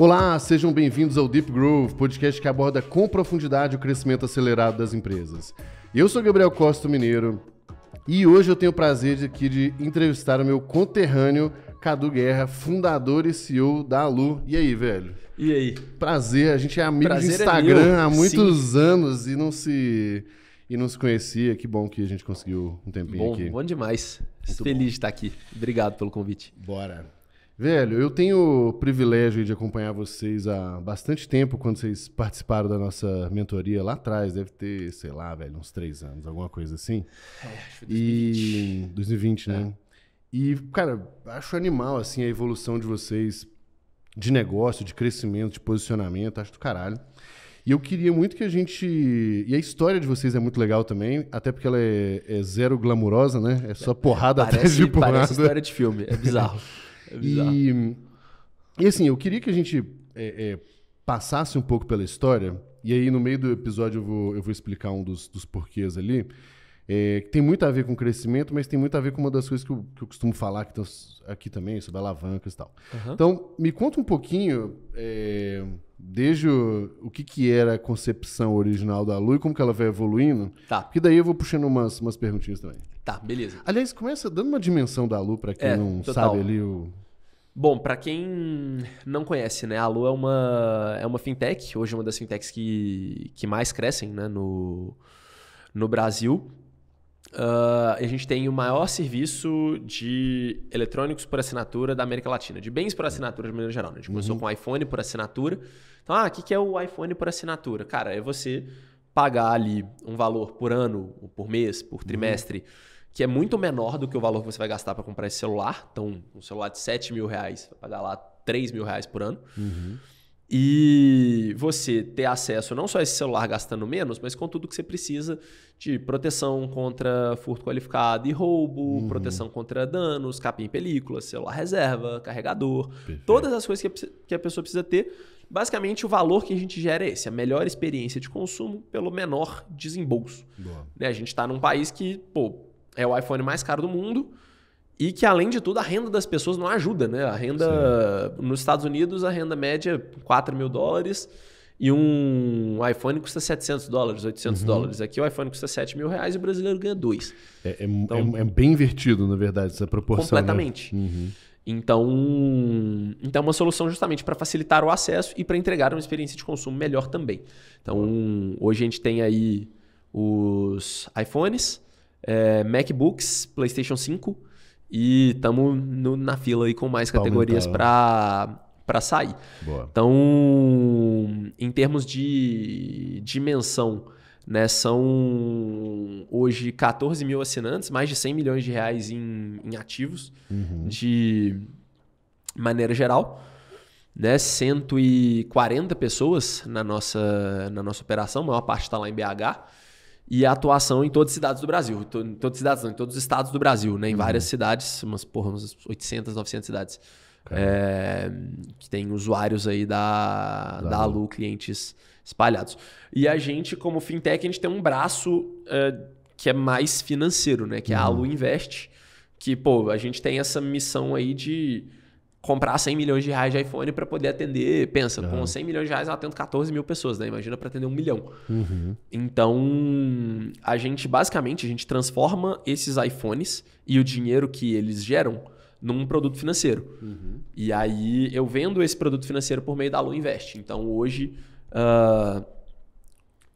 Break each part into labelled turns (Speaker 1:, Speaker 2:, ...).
Speaker 1: Olá, sejam bem-vindos ao Deep Groove, podcast que aborda com profundidade o crescimento acelerado das empresas. Eu sou Gabriel Costa Mineiro e hoje eu tenho o prazer de, aqui de entrevistar o meu conterrâneo Cadu Guerra, fundador e CEO da Alu. E aí, velho? E aí? Prazer, a gente é amigo Prazer é Instagram é há muitos Sim. anos e não se e não se conhecia. Que bom que a gente conseguiu um tempinho bom, aqui.
Speaker 2: Bom demais. Muito Feliz bom. de estar aqui. Obrigado pelo convite. Bora.
Speaker 1: Velho, eu tenho o privilégio de acompanhar vocês há bastante tempo, quando vocês participaram da nossa mentoria lá atrás, deve ter, sei lá, velho, uns três anos, alguma coisa assim. É, acho 2020. E 2020, né? é. né? E, cara, acho animal, assim, a evolução de vocês de negócio, de crescimento, de posicionamento, acho do caralho. E eu queria muito que a gente. E a história de vocês é muito legal também, até porque ela é, é zero glamurosa, né? É só é, porrada parece, atrás de porrada. Parece história de filme, é bizarro. É e, e assim, eu queria que a gente é, é, passasse um pouco pela história, e aí no meio do episódio eu vou, eu vou explicar um dos, dos porquês ali, é, que tem muito a ver com crescimento, mas tem muito a ver com uma das coisas que eu, que eu costumo falar aqui, aqui também, sobre alavancas e tal. Uhum. Então, me conta um pouquinho é, desde o, o, que, que era a concepção original da Lu e como que ela vai evoluindo. Tá. Porque daí eu vou puxando umas, umas perguntinhas também. Tá, beleza. Aliás, começa dando uma dimensão da Lu para quem é, não total. sabe ali o.
Speaker 2: Bom, para quem não conhece, né, a Lu é uma, é uma fintech, hoje uma das fintechs que, que mais crescem né, no, no Brasil. Uh, a gente tem o maior serviço de eletrônicos por assinatura da América Latina, de bens por assinatura de maneira geral. Né? A gente uhum. começou com iPhone por assinatura. Então, ah, o que, que é o iPhone por assinatura? Cara, é você pagar ali um valor por ano, por mês, por uhum. trimestre. Uhum que é muito menor do que o valor que você vai gastar para comprar esse celular. Então, um celular de 7 mil reais, vai pagar lá 3 mil reais por ano. Uhum. E você ter acesso não só a esse celular gastando menos, mas com tudo que você precisa de proteção contra furto qualificado e roubo, uhum. proteção contra danos, capim e película, celular reserva, carregador, Perfeito. todas as coisas que a, pessoa precisa ter. Basicamente, o valor que a gente gera é esse: a melhor experiência de consumo pelo menor desembolso. Né? A gente está num país que, pô, é o iPhone mais caro do mundo e que, além de tudo, a renda das pessoas não ajuda, né? A renda Sim. nos Estados Unidos, a renda média é 4 mil dólares e um iPhone custa 700 dólares, 800 uhum. dólares. Aqui o iphone custa 7 mil reais e o brasileiro ganha 2. É, é, é, então, é, é,
Speaker 1: bem invertido, na verdade, essa proporção. Né? Completamente. Né? Uhum. Então,
Speaker 2: então, é uma solução justamente para facilitar o acesso e para entregar uma experiência de consumo melhor também. Então, hoje a gente tem aí os iPhones, é, MacBooks, PlayStation 5 e estamos na fila aí com mais categorias para para sair. Boa. Então, em termos de dimensão, né, são hoje 14 mil assinantes, mais de 100 milhões de reais em, em ativos, uhum. de maneira geral. Né, 140 pessoas na nossa, na nossa operação, a maior parte está lá em BH e a atuação em todas as cidades do Brasil. Em todas as cidades, não, em todos os estados do Brasil, né? Em uhum. várias uhum. cidades, umas, porra, umas 800, 900 cidades. É, que tem usuários aí da, da, Alu, clientes espalhados. E a gente, como fintech, a gente tem um braço é, que é mais financeiro, né? Que é a Alu uhum. Invest. Que, pô, a gente tem essa missão aí de comprar 100 milhões de reais de iPhone para poder atender. Pensa, uhum. com 100 milhões de reais ela atendo 14 mil pessoas, né? Imagina para atender um milhão. Uhum. Então, a gente basicamente a gente transforma esses iPhones e o dinheiro que eles geram num produto financeiro. Uhum. E aí eu vendo esse produto financeiro por meio da Lu Invest. Então hoje uh,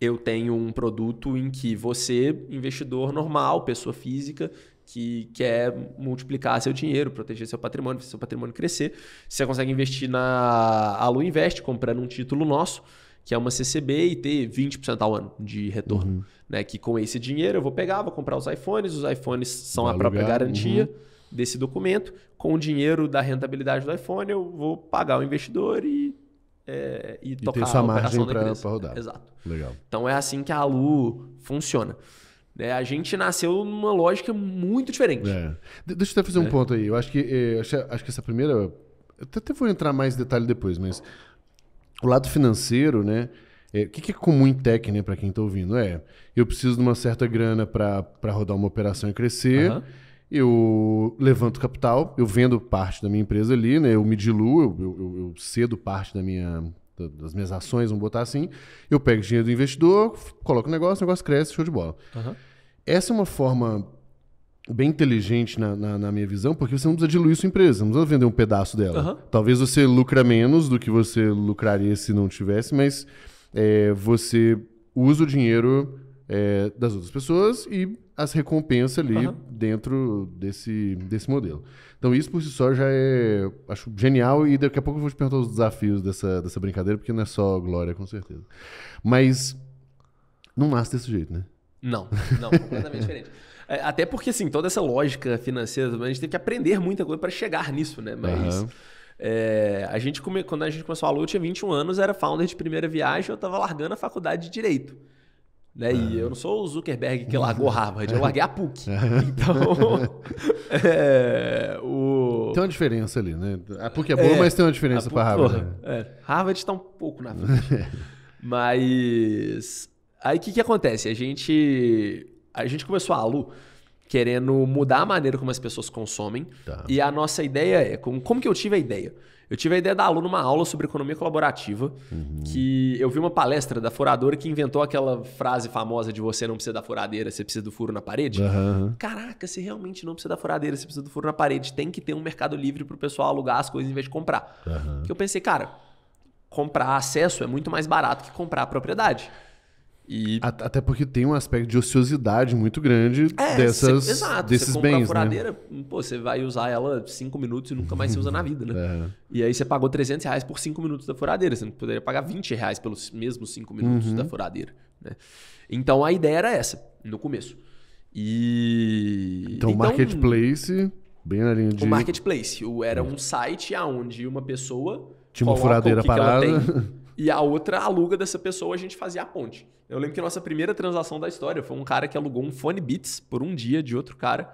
Speaker 2: eu tenho um produto em que você, investidor normal, pessoa física, que quer multiplicar seu dinheiro, proteger seu patrimônio, fazer seu patrimônio crescer. Você consegue investir na Alu Invest, comprando um título nosso, que é uma CCB, e ter 20% ao ano de retorno. Uhum. Né? Que com esse dinheiro eu vou pegar, vou comprar os iPhones, os iPhones são Vai a própria alugar, garantia. Uhum. Desse documento, com o dinheiro da rentabilidade do iPhone, eu vou pagar o investidor e, é, e, e tem sua a margem para rodar. Exato. Legal. Então é assim que a Alu funciona né a gente nasceu numa lógica muito diferente.
Speaker 1: É. Deixa eu até fazer um né? ponto aí. Eu acho que, eh, acho que essa primeira. até vou entrar mais em detalhe depois, mas o lado financeiro, né? É, o é, que, que, é comum em tech, né, para quem está ouvindo? É, eu preciso de uma certa grana para rodar uma operação e crescer. Uhum. Eu levanto capital, eu vendo parte da minha empresa ali, né? Eu me diluo, eu, eu, eu cedo parte da minha das minhas ações, vamos botar assim, eu pego o dinheiro do investidor, coloco o negócio, o negócio cresce, show de bola. Uhum. Essa é uma forma bem inteligente na, na, na, minha visão, porque você não precisa diluir sua empresa, não precisa vender um pedaço dela. Uhum. Talvez você lucra menos do que você lucraria se não tivesse, mas é, você usa o dinheiro é, das outras pessoas e as recompensas ali uhum. dentro desse, desse modelo. Então, isso por si só já é, acho, genial. E daqui a pouco eu vou te perguntar os desafios dessa, dessa brincadeira, porque não é só glória, com certeza. Mas não nasce desse jeito, né?
Speaker 2: Não, não, completamente diferente. É, até porque, assim, toda essa lógica financeira, a gente teve que aprender muita coisa para chegar nisso, né? Mas. Uhum. É, a gente Quando a gente começou a Lua, eu tinha 21 anos, era founder de primeira viagem, eu estava largando a faculdade de Direito. Né? E é. eu não sou o Zuckerberg que largou Harvard, eu larguei a PUC. É. Então,
Speaker 1: é, o... Tem uma diferença ali, né? A PUC é boa, é, mas tem uma diferença para Harvard. Porra,
Speaker 2: né? é. Harvard está um pouco na frente. É.
Speaker 1: mas
Speaker 2: aí o que, que acontece? A gente, a gente começou a Alu querendo mudar a maneira como as pessoas consomem. Tá. E a nossa ideia é, como, como que eu tive a ideia? Eu tive a ideia da aluno uma aula sobre economia colaborativa, uhum. que eu vi uma palestra da furadora que inventou aquela frase famosa de você não precisa da furadeira, você precisa do furo na parede. Uhum. Caraca, você realmente não precisa da furadeira, você precisa do furo na parede. Tem que ter um mercado livre para o pessoal alugar as coisas em vez de comprar. Uhum. Que eu pensei, cara, comprar acesso é muito mais barato que comprar a propriedade.
Speaker 1: E... Até porque tem um aspecto de ociosidade muito grande é, dessas, cê, exato, desses você compra bens. A né? furadeira,
Speaker 2: né? pô, você vai usar ela cinco minutos e nunca mais se usa na vida, né? É. E aí você pagou 300 reais por cinco minutos da furadeira. Você não poderia pagar 20 reais pelos mesmos cinco minutos uhum. da furadeira. Né? Então a ideia era essa, no começo.
Speaker 1: E. Então, então marketplace, bem na linha de. O
Speaker 2: marketplace. Era é. um site aonde uma pessoa. Tinha uma furadeira parada. E a outra aluga dessa pessoa, a gente fazia a ponte. Eu lembro que nossa primeira transação da história foi um cara que alugou um Fone Beats por um dia de outro cara.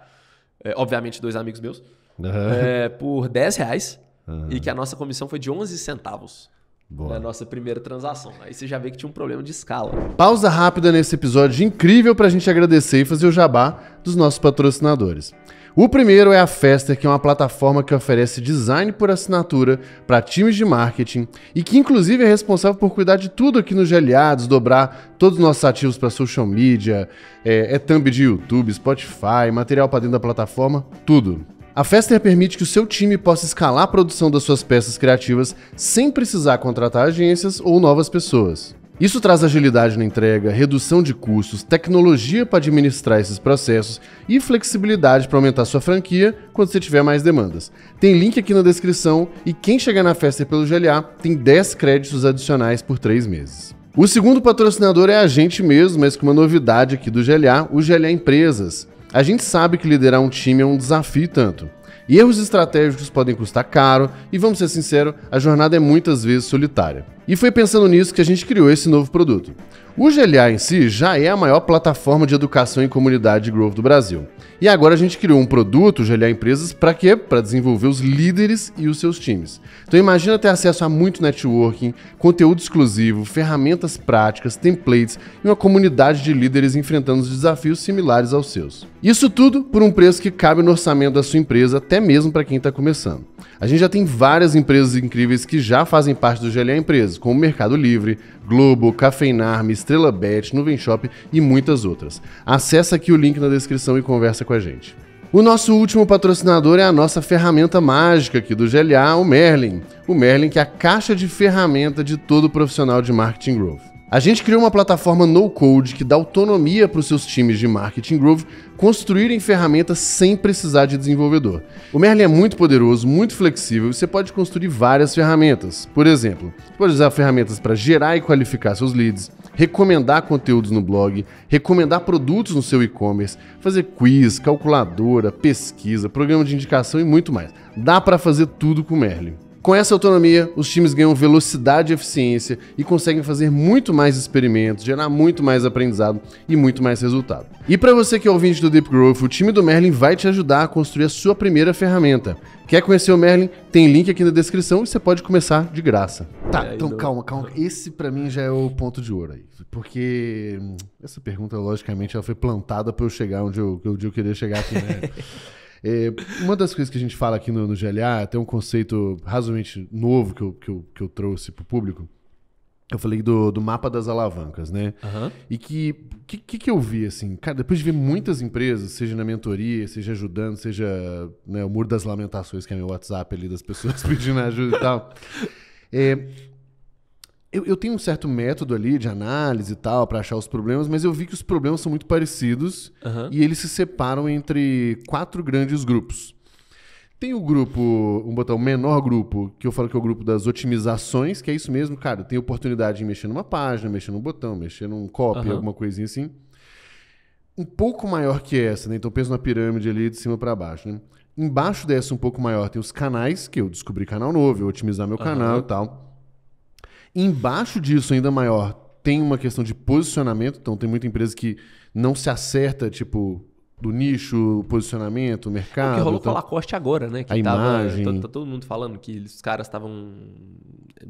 Speaker 2: É, obviamente, dois amigos meus. Uhum. É, por 10 reais. Uhum. E que a nossa comissão foi de 11 centavos. Boa. Na nossa primeira transação. Aí você já vê que tinha um problema de escala.
Speaker 1: Pausa rápida nesse episódio incrível para a gente agradecer e fazer o jabá dos nossos patrocinadores. O primeiro é a Fester, que é uma plataforma que oferece design por assinatura para times de marketing e que inclusive é responsável por cuidar de tudo aqui no GLA, desdobrar todos os nossos ativos para social media, é, é thumb de YouTube, Spotify, material para dentro da plataforma, tudo. A Fester permite que o seu time possa escalar a produção das suas peças criativas sem precisar contratar agências ou novas pessoas. Isso traz agilidade na entrega, redução de custos, tecnologia para administrar esses processos e flexibilidade para aumentar sua franquia quando você tiver mais demandas. Tem link aqui na descrição e quem chegar na festa pelo GLA tem 10 créditos adicionais por 3 meses. O segundo patrocinador é a gente mesmo, mas com uma novidade aqui do GLA, o GLA Empresas. A gente sabe que liderar um time é um desafio tanto. E erros estratégicos podem custar caro, e vamos ser sinceros, a jornada é muitas vezes solitária. E foi pensando nisso que a gente criou esse novo produto. O GLA em si já é a maior plataforma de educação em comunidade de growth do Brasil. E agora a gente criou um produto, GLA Empresas, para quê? Para desenvolver os líderes e os seus times. Então imagina ter acesso a muito networking, conteúdo exclusivo, ferramentas práticas, templates e uma comunidade de líderes enfrentando desafios similares aos seus. Isso tudo por um preço que cabe no orçamento da sua empresa, até mesmo para quem está começando. A gente já tem várias empresas incríveis que já fazem parte do GLA Empresas, como Mercado Livre, Globo, Cafeinarme, Estrela Bet, Nuvem Shop e muitas outras. Acesse aqui o link na descrição e conversa com a gente. O nosso último patrocinador é a nossa ferramenta mágica aqui do GLA, o Merlin. O Merlin que é a caixa de ferramenta de todo profissional de marketing growth. A gente criou uma plataforma no-code que dá autonomia para os seus times de marketing Groove construírem ferramentas sem precisar de desenvolvedor. O Merlin é muito poderoso, muito flexível e você pode construir várias ferramentas. Por exemplo, você pode usar ferramentas para gerar e qualificar seus leads, recomendar conteúdos no blog, recomendar produtos no seu e-commerce, fazer quiz, calculadora, pesquisa, programa de indicação e muito mais. Dá para fazer tudo com o Merlin. Com essa autonomia, os times ganham velocidade e eficiência e conseguem fazer muito mais experimentos, gerar muito mais aprendizado e muito mais resultado. E para você que é ouvinte do Deep Growth, o time do Merlin vai te ajudar a construir a sua primeira ferramenta. Quer conhecer o Merlin? Tem link aqui na descrição e você pode começar de graça. Tá, então calma, calma. Esse para mim já é o ponto de ouro aí. Porque hum, essa pergunta, logicamente, ela foi plantada para eu chegar onde eu, onde eu queria chegar aqui, né? É, uma das coisas que a gente fala aqui no, no GLA, tem um conceito razoavelmente novo que eu, que eu, que eu trouxe para o público. Eu falei do, do mapa das alavancas, né? Uhum. E que, que que eu vi, assim? Cara, depois de ver muitas empresas, seja na mentoria, seja ajudando, seja né, o muro das lamentações, que é meu WhatsApp ali das pessoas pedindo ajuda e tal. É, eu, eu, tenho um certo método ali de análise e tal para achar os problemas, mas eu vi que os problemas são muito parecidos uhum. e eles se separam entre quatro grandes grupos. Tem o grupo, um botão menor grupo, que eu falo que é o grupo das otimizações, que é isso mesmo, cara, tem oportunidade de mexer numa página, mexer num botão, mexer num copy, uhum. alguma coisinha assim. Um pouco maior que essa, né? Então penso na pirâmide ali de cima para baixo, né? Embaixo dessa um pouco maior tem os canais, que eu descobri canal novo, eu otimizar meu uhum. canal e tal. Embaixo disso, ainda maior, tem uma questão de posicionamento. Então, tem muita empresa que não se acerta, tipo, do nicho, posicionamento, mercado. É o que rolou então... com a Lacoste agora, né? Que a tava, imagem. Tá, tá
Speaker 2: todo mundo falando que os caras estavam eh,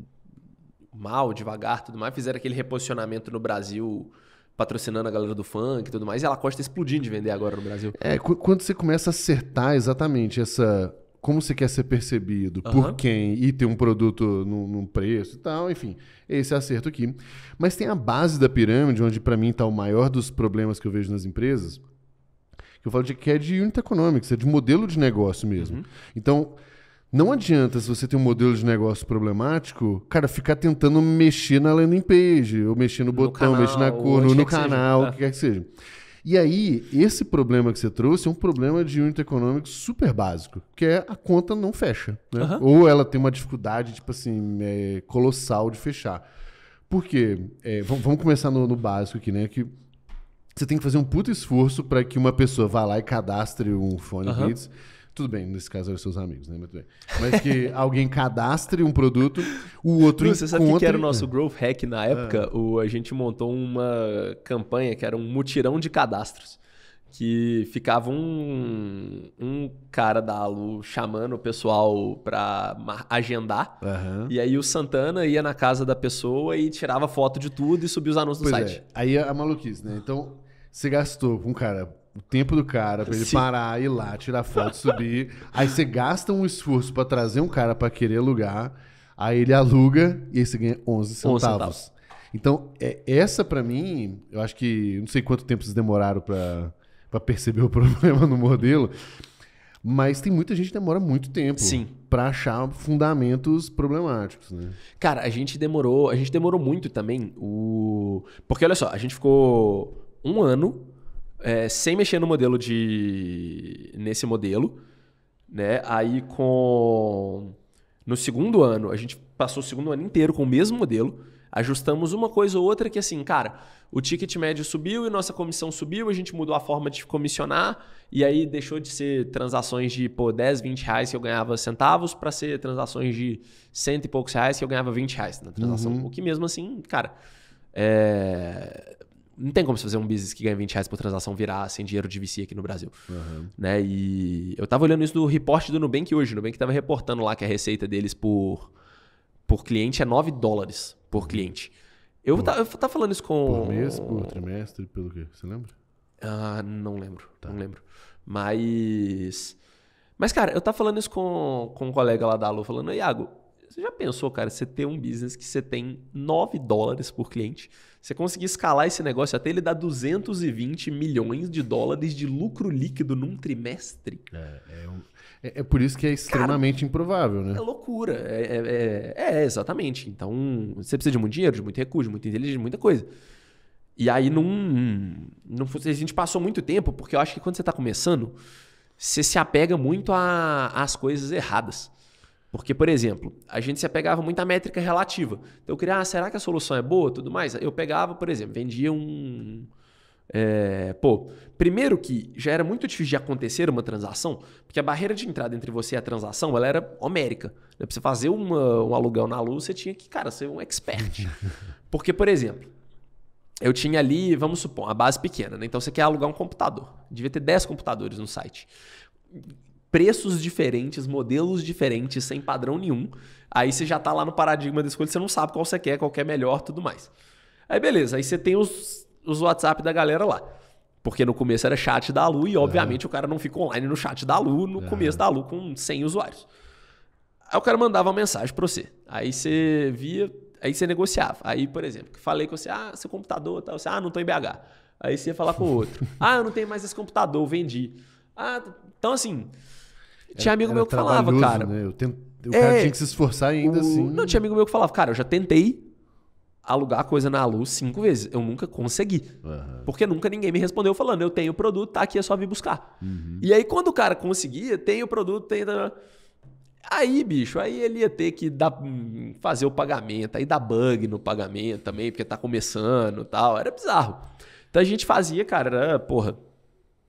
Speaker 2: mal, devagar, tudo mais. Fizeram aquele reposicionamento no Brasil patrocinando a galera do funk e tudo mais, e a Lacoste tá explodindo de vender agora no Brasil.
Speaker 1: É, quando você começa a acertar exatamente essa como você quer ser percebido, uhum. por quem, e ter um produto num, num preço e tal, enfim, esse acerto aqui. Mas tem a base da pirâmide, onde para mim está o maior dos problemas que eu vejo nas empresas, que eu falo de que é de unit economics, é de modelo de negócio mesmo. Uhum. Então, não adianta, se você tem um modelo de negócio problemático, cara, ficar tentando mexer na landing page, ou mexer no, no botão, canal, mexer na cor, no, no canal, é. o que quer que seja. E aí, esse problema que você trouxe é um problema de unit econômico super básico, que é a conta não fecha. Né? Uhum. Ou ela tem uma dificuldade, tipo assim, é, colossal de fechar. Por quê? É, vamos começar no, no, básico aqui, né? Que você tem que fazer um puto esforço para que uma pessoa vá lá e cadastre um fone uhum. Tudo bem, nesse caso eram seus amigos, né? Muito bem. Mas que alguém cadastre um produto, o outro encontre... Você sabe o que era o nosso growth hack na ah. época? O, a gente montou uma
Speaker 2: campanha que era um mutirão de cadastros que ficava um, um cara da Alu chamando o pessoal para agendar. Uhum. E aí o Santana ia na casa da pessoa e tirava foto de tudo e subia os anúncios pois site.
Speaker 1: É. Aí é a maluquice, né? Então, você gastou com um cara o tempo do cara pra ele Sim. parar, ir lá, tirar foto, subir. aí você gasta um esforço para trazer um cara para querer alugar. Aí ele aluga e aí você ganha 11 centavos. 11 centavos. Então, é, essa para mim, eu acho que. Não sei quanto tempo vocês demoraram para perceber o problema no modelo. Mas tem muita gente que demora muito tempo Sim. pra achar fundamentos problemáticos, né? Cara, a gente demorou, a gente demorou muito também o porque olha
Speaker 2: só, a gente ficou um ano é, sem mexer no modelo de. nesse modelo. Né? Aí com. No segundo ano, a gente passou o segundo ano inteiro com o mesmo modelo. Ajustamos uma coisa ou outra que assim, cara, o ticket médio subiu e nossa comissão subiu, a gente mudou a forma de comissionar e aí deixou de ser transações de pô, 10, 20 reais que eu ganhava centavos para ser transações de cento e poucos reais que eu ganhava 20 reais na né? transação. Uhum. O que mesmo assim, cara, é não tem como você fazer um business que ganha 20 reais por transação virar sem dinheiro de VC aqui no Brasil. Uhum. Né? E eu tava olhando isso no reporte do Nubank hoje. O Nubank tava reportando lá que a receita deles por, por cliente é 9 dólares por uhum. cliente. Eu, por, tá, eu tava falando isso com. Por mês, por trimestre, pelo quê? Você lembra? Ah, não lembro. Tá. Não lembro. Mas. Mas, cara, eu tava falando isso com, com um colega lá da Alô, falando, Iago, você já pensou, cara, você ter um business que você tem 9 dólares por cliente, você conseguir escalar esse negócio até ele dar 220 milhões de dólares de lucro líquido num trimestre? É, é, um,
Speaker 1: é, é por isso que é extremamente cara, improvável, né? É loucura.
Speaker 2: É é, é, é, exatamente. Então, você precisa de muito dinheiro, de muito recurso, de muita inteligência, de muita coisa. E aí, num, num, a gente passou muito tempo, porque eu acho que quando você está começando, você se apega muito às coisas erradas. Porque, por exemplo, a gente se apegava muito à métrica relativa. Então eu queria, ah, será que a solução é boa tudo mais? Eu pegava, por exemplo, vendia um. É, pô, primeiro que já era muito difícil de acontecer uma transação, porque a barreira de entrada entre você e a transação ela era homérica. Né? Pra você fazer uma, um aluguel na luz, você tinha que, cara, ser um expert. Porque, por exemplo, eu tinha ali, vamos supor, a base pequena, né? Então você quer alugar um computador. Devia ter 10 computadores no site preços diferentes, modelos diferentes, sem padrão nenhum. Aí você já está lá no paradigma da escolha, você não sabe qual você quer, qual que é melhor, tudo mais. Aí beleza, aí você tem os, os WhatsApp da galera lá. Porque no começo era chat da Lu e obviamente é. o cara não fica online no chat da Lu no é. começo da Lu com 100 usuários. Aí o cara mandava uma mensagem para você. Aí você via, aí você negociava. Aí, por exemplo, falei com você, ah, seu computador, tal, você, ah, não tô em BH. Aí você ia falar com o outro. ah, eu não tenho mais esse computador, vendi. Ah, então assim, tinha amigo meu que falava, cara. Né? Eu
Speaker 1: tent... O é, cara tinha que se esforçar ainda o... assim. Não,
Speaker 2: tinha amigo meu que falava, cara, eu já tentei alugar coisa na Alu cinco vezes. Eu nunca consegui. Uhum. Porque nunca ninguém me respondeu falando, eu tenho o produto, tá aqui, é só vir buscar. Uhum. E aí, quando o cara conseguia, tem o produto, tem... Tá, tá, tá. Aí, bicho, aí ele ia ter que dar, hum, fazer o pagamento, aí dar bug no pagamento também, porque tá começando e tal. Era bizarro. Então a gente fazia, cara, era, porra,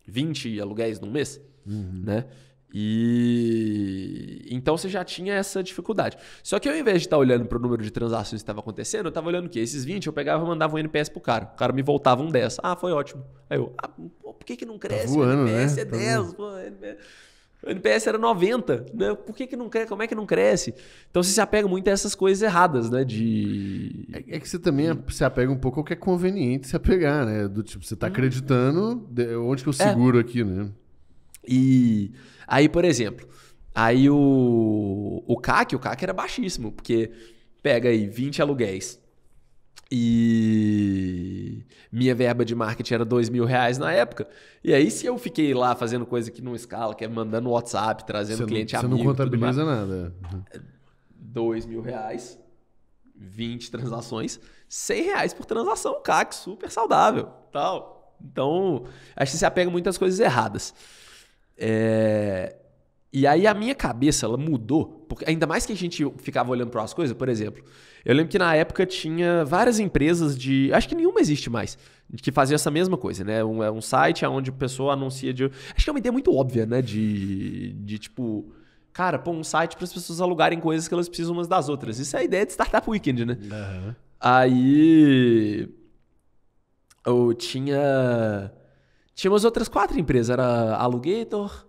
Speaker 2: 20 aluguéis num mês, uhum. né? E então você já tinha essa dificuldade. Só que eu, ao invés de estar tá olhando para o número de transações que estava acontecendo, eu estava olhando o quê? Esses 20 eu pegava e mandava um NPS pro cara. O cara me voltava um 10. Ah, foi ótimo. Aí eu, ah, por que, que não cresce? Tá voando, o NPS né? é tá 10, pô, O NPS era 90, né? Por que, que não cresce? Como é que não cresce? Então você se apega
Speaker 1: muito a essas coisas erradas, né? De. É, é que você também de... se apega um pouco ao que é conveniente se apegar, né? Do tipo, você está uhum. acreditando, onde que eu é. seguro é. aqui, né?
Speaker 2: E Aí, por exemplo, aí o, o CAC, o CAC era baixíssimo, porque pega aí 20 aluguéis e minha verba de marketing era 2 mil reais na época. E aí, se eu fiquei lá fazendo coisa que não escala, que é mandando WhatsApp, trazendo você cliente não, você amigo... Você não contabiliza nada. 2 é. uhum. mil reais, 20 transações, 100 reais por transação, CAC, super saudável, tal. Então, acho que você apega muitas coisas erradas. É... E aí a minha cabeça, ela mudou, porque ainda mais que a gente ficava olhando para as coisas, por exemplo, eu lembro que na época tinha várias empresas de, acho que nenhuma existe mais, que fazia essa mesma coisa, né? Um, é um site onde a pessoa anuncia de, acho que é uma ideia muito óbvia, né? De, de tipo, cara, pô, um site para as pessoas alugarem coisas que elas precisam umas das outras. Isso é a ideia de Startup Weekend, né? Uhum. Aí eu tinha tinha outras quatro empresas, era Alugator,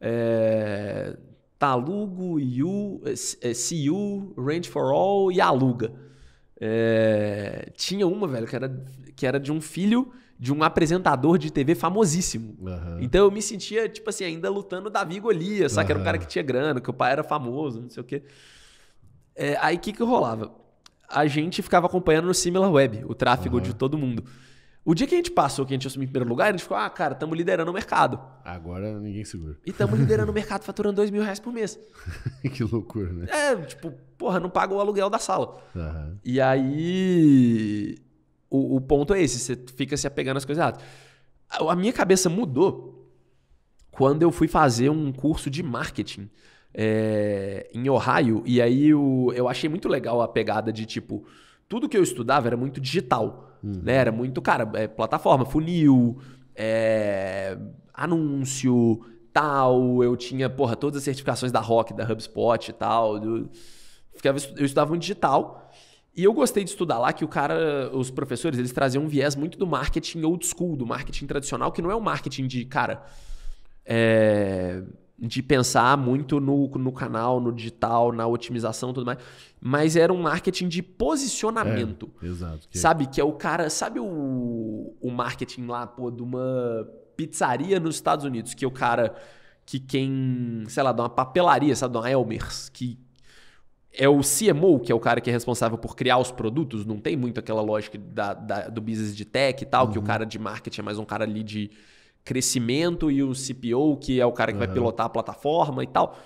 Speaker 2: é, Talugo, You, é, CU, é, Range for All e Aluga. É, tinha uma, velho, que era, que era de um filho de um apresentador de TV famosíssimo. Uhum. Então eu me sentia, tipo assim, ainda lutando Davi Golias, só Uhum. Que era um cara que tinha grana, que o pai era famoso, não sei o quê. É, aí o que, que rolava? A gente ficava acompanhando no Similar Web o tráfego uhum. de todo mundo. O dia que a gente passou, que a gente assumiu em primeiro lugar, a gente ficou, ah, cara, estamos liderando o mercado. Agora ninguém segura. E estamos liderando o mercado, faturando dois mil reais por mês. que loucura, né? É, tipo, porra, não paga o aluguel da sala. Uhum. E aí. O, o, ponto é esse, você fica se apegando às coisas erradas. A, a minha cabeça mudou quando eu fui fazer um curso de marketing é, em Ohio. E aí eu, eu achei muito legal a pegada de, tipo, tudo que eu estudava era muito digital. Uhum. Né? Era muito, cara, é, plataforma, funil, é, anúncio, tal. Eu tinha, porra, todas as certificações da Rock, da HubSpot e tal. Eu, ficava, eu estudava um digital. E eu gostei de estudar lá que o cara, os professores, eles traziam um viés muito do marketing old school, do marketing tradicional, que não é um marketing de, cara, é, de pensar muito no, no canal, no digital, na otimização tudo mais. Mas era um marketing de posicionamento. É, exato. Que... É sabe? Que é o cara. Sabe o, o marketing lá, pô, de uma pizzaria nos Estados Unidos, que é o cara. Que quem, sei lá, de uma papelaria, sabe, De uma Elmers, que é o CMO, que é o cara que é responsável por criar os produtos, não tem muito aquela lógica da, da, do business de tech e tal, uhum. que o uhum. cara de marketing é mais um cara ali de crescimento e o CPO, que é o cara que uhum. vai pilotar a plataforma e tal.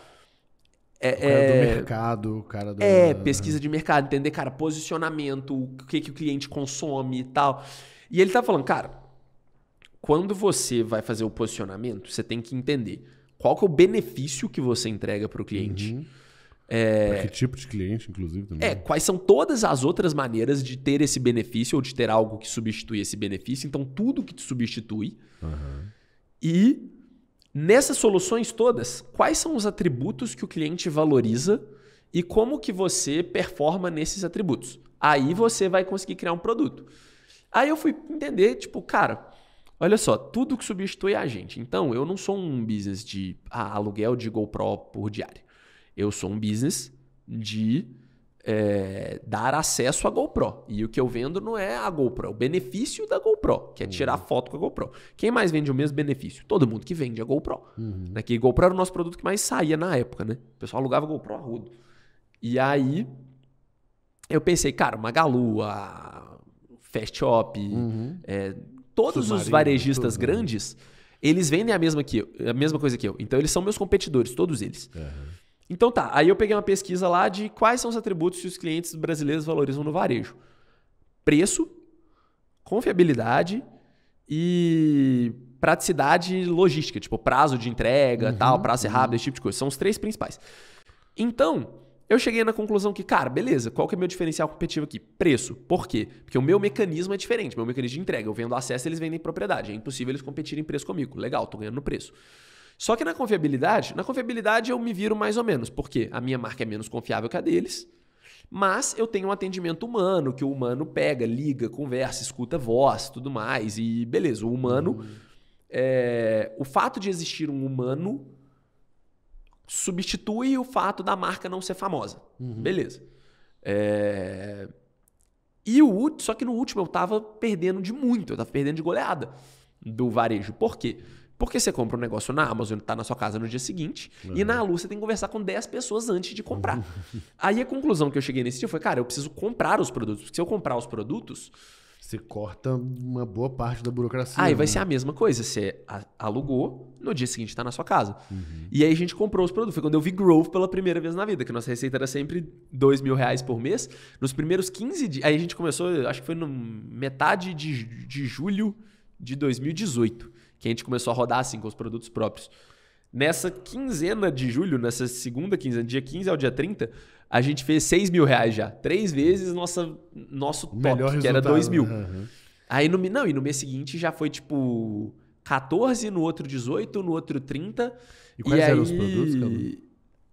Speaker 2: É, o cara é, do mercado, o cara do. É, pesquisa de mercado, entender, cara, posicionamento, o que, que o cliente consome e tal. E ele tá falando, cara, quando você vai fazer o posicionamento, você tem que entender qual que é o benefício que você entrega para o cliente. Uhum. É... que
Speaker 1: tipo de cliente, inclusive, também. É,
Speaker 2: quais são todas as outras maneiras de ter esse benefício ou de ter algo que substitui esse benefício. Então, tudo que te substitui. Uhum. E nessas soluções todas, quais são os atributos que o cliente valoriza e como que você performa nesses atributos. Aí você vai conseguir criar um produto. Aí eu fui entender, tipo, cara, olha só, tudo que substitui é a gente. Então, eu não sou um business de ah, aluguel de GoPro por diário. Eu sou um business de é, dar acesso à GoPro. E o que eu vendo não é a GoPro, é o benefício da GoPro, que é tirar uhum. foto com a GoPro. Quem mais vende o mesmo benefício? Todo mundo que vende a GoPro. Uhum. Né? Que GoPro era o nosso produto que mais saía na época, né? O pessoal alugava a GoPro a rodo. E aí eu pensei, cara, Magalu, a Fast Shop, uhum. é, todos Submarino, os varejistas tudo. Né? grandes, eles vendem a mesma, que eu, a mesma coisa que eu. Então eles são meus competidores, todos eles. Uhum. Então tá, aí eu peguei uma pesquisa lá de quais são os atributos que os clientes brasileiros valorizam no varejo: preço, confiabilidade e praticidade logística, tipo prazo de entrega, uhum, tal, prazo uhum. rápido, esse tipo de coisa. São os três principais. Então, eu cheguei na conclusão que, cara, beleza, qual que é o meu diferencial competitivo aqui? Preço. Por quê? Porque o meu mecanismo é diferente, meu mecanismo de entrega. Eu vendo acesso, eles vendem propriedade. É impossível eles competirem preço comigo. Legal, tô ganhando no preço. Só que na confiabilidade, na confiabilidade eu me viro mais ou menos, porque a minha marca é menos confiável que a deles, mas eu tenho um atendimento humano, que o humano pega, liga, conversa, escuta voz, tudo mais, e beleza, o humano. Hum. É, o fato de existir um humano substitui o fato da marca não ser famosa. Uhum. Beleza. É, e o só que no último eu tava perdendo de muito, eu tava perdendo de goleada do varejo. Por quê? Porque você compra um negócio na Amazon, tá na sua casa no dia seguinte, uhum. e na Alu você tem que conversar com 10 pessoas antes de comprar. Uhum. Aí a conclusão que eu cheguei nesse dia foi, cara, eu preciso comprar os produtos. Porque se eu comprar os produtos, você corta
Speaker 1: uma boa parte da burocracia. Aí ah, vai né? ser a
Speaker 2: mesma coisa. Você alugou, no dia seguinte está na sua casa. Uhum. E aí a gente comprou os produtos. Foi quando eu vi growth pela primeira vez na vida, que nossa receita era sempre dois mil reais por mês. Nos primeiros 15 dias. Aí a gente começou, acho que foi no metade de, de julho de 2018 que a gente começou a rodar assim com os produtos próprios. Nessa quinzena de julho, nessa segunda quinzena, dia 15 ao dia 30, a gente fez 6 mil reais já. Três vezes nossa, nosso top, que era 2 mil. Uhum. Aí no, não, e no mês seguinte já foi tipo 14, no outro 18, no outro 30. E quais e eram aí, os produtos, Calum?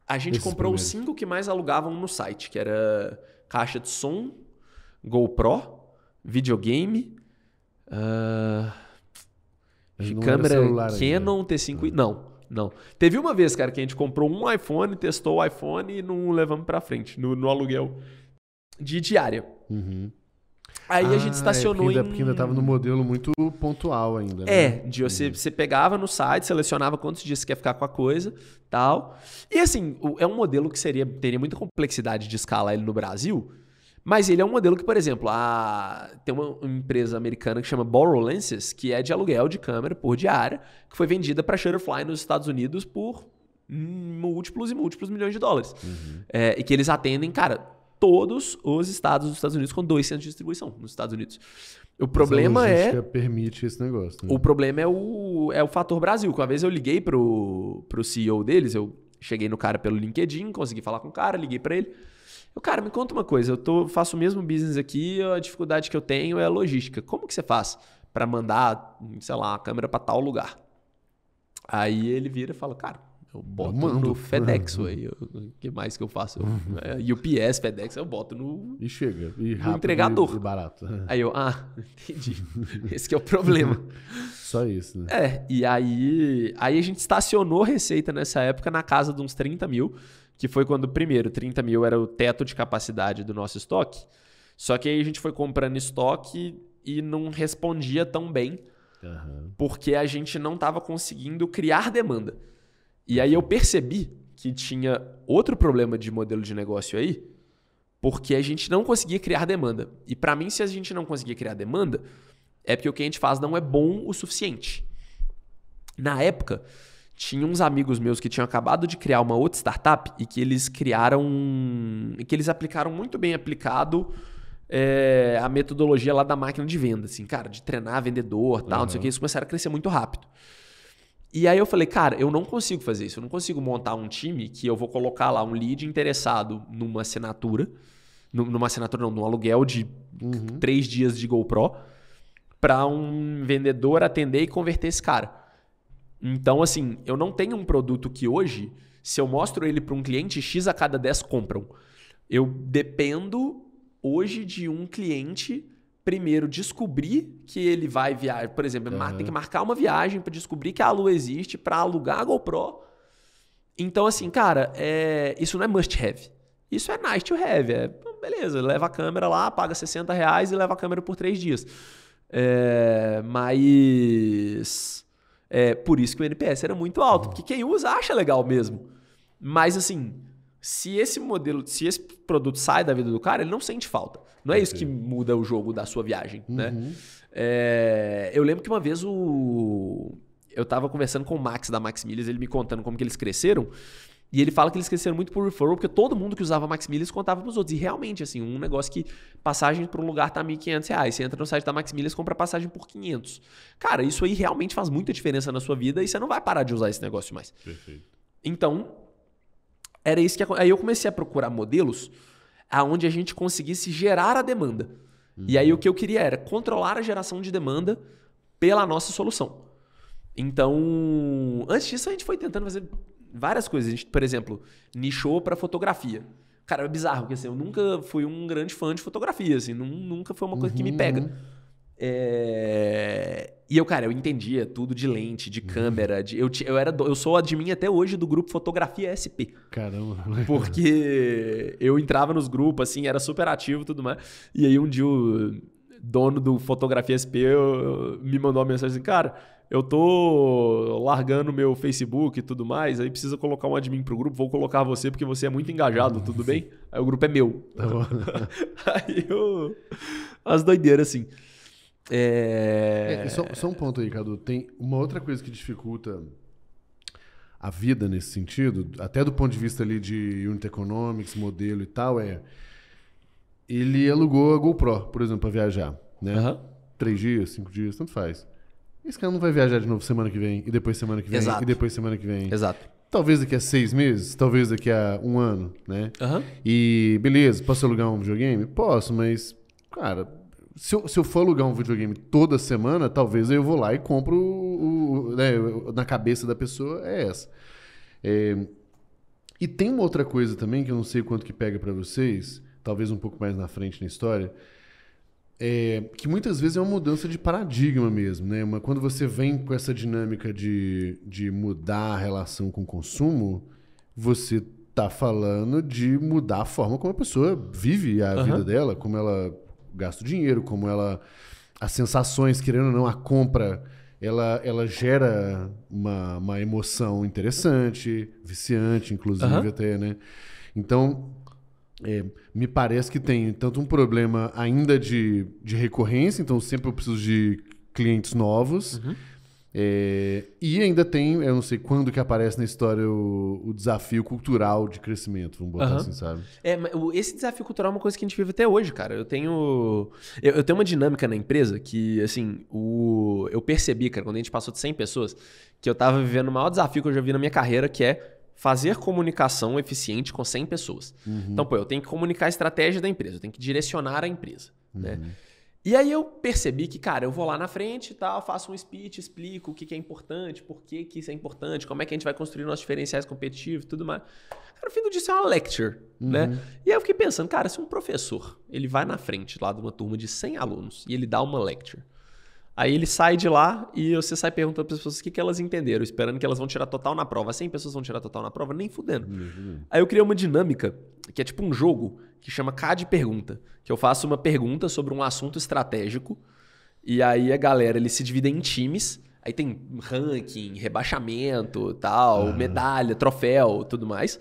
Speaker 2: A gente Esses comprou primeiros. os cinco que mais alugavam no site, que era caixa de som, GoPro, videogame. Uh... De câmera celular, Canon né? T5i. Tá. Não, não. Teve uma vez, cara, que a gente comprou um iPhone, testou o iPhone e não levamos pra frente, no, no aluguel
Speaker 1: de diária. Uhum.
Speaker 2: Aí ah, a gente ah, é, estacionou é porque ainda,
Speaker 1: em... Porque ainda tava no modelo muito pontual ainda, né? É,
Speaker 2: de uhum. você, você pegava no site, selecionava quantos dias você quer ficar com a coisa, tal. E assim, é um modelo que seria, teria muita complexidade de escalar ele no Brasil, mas ele é um modelo que, por exemplo, a... tem uma empresa americana que chama Borrow Lenses, que é de aluguel de câmera por diária, que foi vendida para Shutterfly nos Estados Unidos por múltiplos e múltiplos milhões de dólares. Uhum. É, e que eles atendem, cara, todos os estados dos Estados Unidos com dois centros de distribuição nos Estados Unidos. O problema é.
Speaker 1: permite esse negócio. Né? O
Speaker 2: problema é o, é o fator Brasil. uma vez eu liguei pro, pro CEO deles, eu cheguei no cara pelo LinkedIn, consegui falar com o cara, liguei para ele. Eu, cara, me conta uma coisa, eu tô, faço o mesmo business aqui, a dificuldade que eu tenho é logística. Como que você faz para mandar, sei lá, uma câmera para tal lugar? Aí ele vira e fala, cara, eu boto eu mando. no FedEx, aí O que mais que eu faço? Eu, uhum. é, UPS, FedEx, eu boto no. E chega. E rápido, no entregador. E, barato. Aí eu, ah, entendi. Esse é o problema.
Speaker 1: Só isso, né? É,
Speaker 2: e aí, aí a gente estacionou receita nessa época na casa de uns 30 mil que foi quando, primeiro, 30 mil era o teto de capacidade do nosso estoque. Só que aí a gente foi comprando estoque e não respondia tão bem, uhum. porque a gente não estava conseguindo criar demanda. E aí eu percebi que tinha outro problema de modelo de negócio aí, porque a gente não conseguia criar demanda. E para mim, se a gente não conseguia criar demanda, é porque o que a gente faz não é bom o suficiente. Na época, tinha uns amigos meus que tinham acabado de criar uma outra startup e que eles criaram. e que eles aplicaram muito bem aplicado é, a metodologia lá da máquina de venda, assim, cara, de treinar vendedor tal, uhum. não sei o que, eles começaram a crescer muito rápido. E aí eu falei, cara, eu não consigo fazer isso, eu não consigo montar um time que eu vou colocar lá um lead interessado numa assinatura, numa assinatura não, num aluguel de uhum. três dias de GoPro, para um vendedor atender e converter esse cara. Então, assim, eu não tenho um produto que hoje, se eu mostro ele para um cliente, X a cada 10 compram. Eu dependo hoje de um cliente primeiro descobrir que ele vai viajar. Por exemplo, uhum. tem que marcar uma viagem para descobrir que a Lua existe, para alugar a GoPro. Então, assim, cara, é... isso não é must have. Isso é nice to have. É... Beleza, leva a câmera lá, paga 60 reais e leva a câmera por três dias. É... Mas. É, por isso que o NPS era muito alto, porque quem usa acha legal mesmo. Mas assim, se esse modelo, se esse produto sai da vida do cara, ele não sente falta. Não é isso que muda o jogo da sua viagem, né? uhum. né? É, eu lembro que uma vez o eu estava conversando com o Max da Max Milhas, ele me contando como que eles cresceram. E ele fala que eles cresceram muito por referral, porque todo mundo que usava Max Milhas contava pros outros. E realmente, assim, um negócio que passagem para um lugar tá R$ 1.500. Você entra no site da Max Milhas compra passagem por 500. Cara, isso aí realmente faz muita diferença na sua vida e você não vai parar de usar esse negócio mais. Perfeito. Então, era isso que... Aí eu comecei a procurar modelos aonde a gente conseguisse gerar a demanda. Uhum. E aí o que eu queria era controlar a geração de demanda pela nossa solução. Então, antes disso, a gente foi tentando fazer várias coisas. A gente, por exemplo, nichou para fotografia. Cara, é bizarro, porque assim, eu nunca fui um grande fã de fotografia, assim, nunca foi uma coisa uhum. que me uhum. pega. É... E eu, cara, eu entendia tudo de lente, de uhum. câmera. De... Eu, eu, era do... eu sou admin até hoje do grupo Fotografia SP. Caramba. Porque eu entrava nos grupos, assim, era super ativo e tudo mais. E aí um dia o dono do Fotografia SP eu... me mandou uma mensagem assim, cara eu tô largando meu Facebook e tudo mais, aí precisa colocar um admin pro grupo, vou colocar você porque você é muito engajado, tudo bem? Aí o grupo é meu.
Speaker 1: Tá aí eu... As doideiras, assim. É... é só, só, um ponto aí, Cadu. Tem uma outra coisa que dificulta a vida nesse sentido, até do ponto de vista ali de Unit Economics, modelo e tal, é... Ele alugou a GoPro, por exemplo, para viajar, né? Uhum. Três dias, cinco dias, tanto faz. Esse cara não vai viajar de novo semana que vem, e depois semana que vem, Exato. e depois semana que vem. Exato. Talvez daqui a seis meses, talvez daqui a um ano, né? Uhum. E beleza, posso alugar um videogame? Posso, mas, cara, se eu, se eu, for alugar um videogame toda semana, talvez eu vou lá e compro o, o, né, na cabeça da pessoa é essa. É, e tem uma outra coisa também que eu não sei quanto que pega para vocês, talvez um pouco mais na frente na história, é, que muitas vezes é uma mudança de paradigma mesmo, né? Mas quando você vem com essa dinâmica de, de mudar a relação com o consumo, você tá falando de mudar a forma como a pessoa vive a uhum. vida dela, como ela gasta o dinheiro, como ela. As sensações, querendo ou não, a compra ela, ela gera uma, uma emoção interessante, viciante, inclusive, uhum. até, né? Então, é, me parece que tem tanto um problema ainda de, de recorrência, então sempre eu preciso de clientes novos. Uhum. É, e ainda tem, eu não sei quando que aparece na história o, o desafio cultural de crescimento, vamos botar uhum. assim, sabe?
Speaker 2: É, esse desafio cultural é uma coisa que a gente vive até hoje, cara. Eu tenho. Eu, eu, tenho uma dinâmica na empresa que, assim, o, eu percebi, cara, quando a gente passou de 100 pessoas, que eu tava vivendo o maior desafio que eu já vi na minha carreira, que é fazer comunicação eficiente com 100 pessoas. Uhum. Então, pô, eu tenho que comunicar a estratégia da empresa, eu tenho que direcionar a empresa, uhum. né? E aí eu percebi que, cara, eu vou lá na frente e tal, faço um speech, explico o que, que é importante, por que, que isso é importante, como é que a gente vai construir nossos diferenciais competitivos e tudo mais. Cara, no fim do dia isso é uma lecture, uhum. né? E aí eu fiquei pensando, cara, se um professor, ele vai na frente lá de uma turma de 100 alunos e ele dá uma lecture, Aí ele sai de lá e você sai perguntando para as pessoas o que, que elas entenderam, esperando que elas vão tirar total na prova. 100 pessoas vão tirar total na prova, nem fudendo. Uhum. Aí eu criei uma dinâmica, que é tipo um jogo, que chama K de Pergunta. Que eu faço uma pergunta sobre um assunto estratégico, e aí a galera eles se dividem em times. Aí tem ranking, rebaixamento, tal, uhum. medalha, troféu, tudo mais.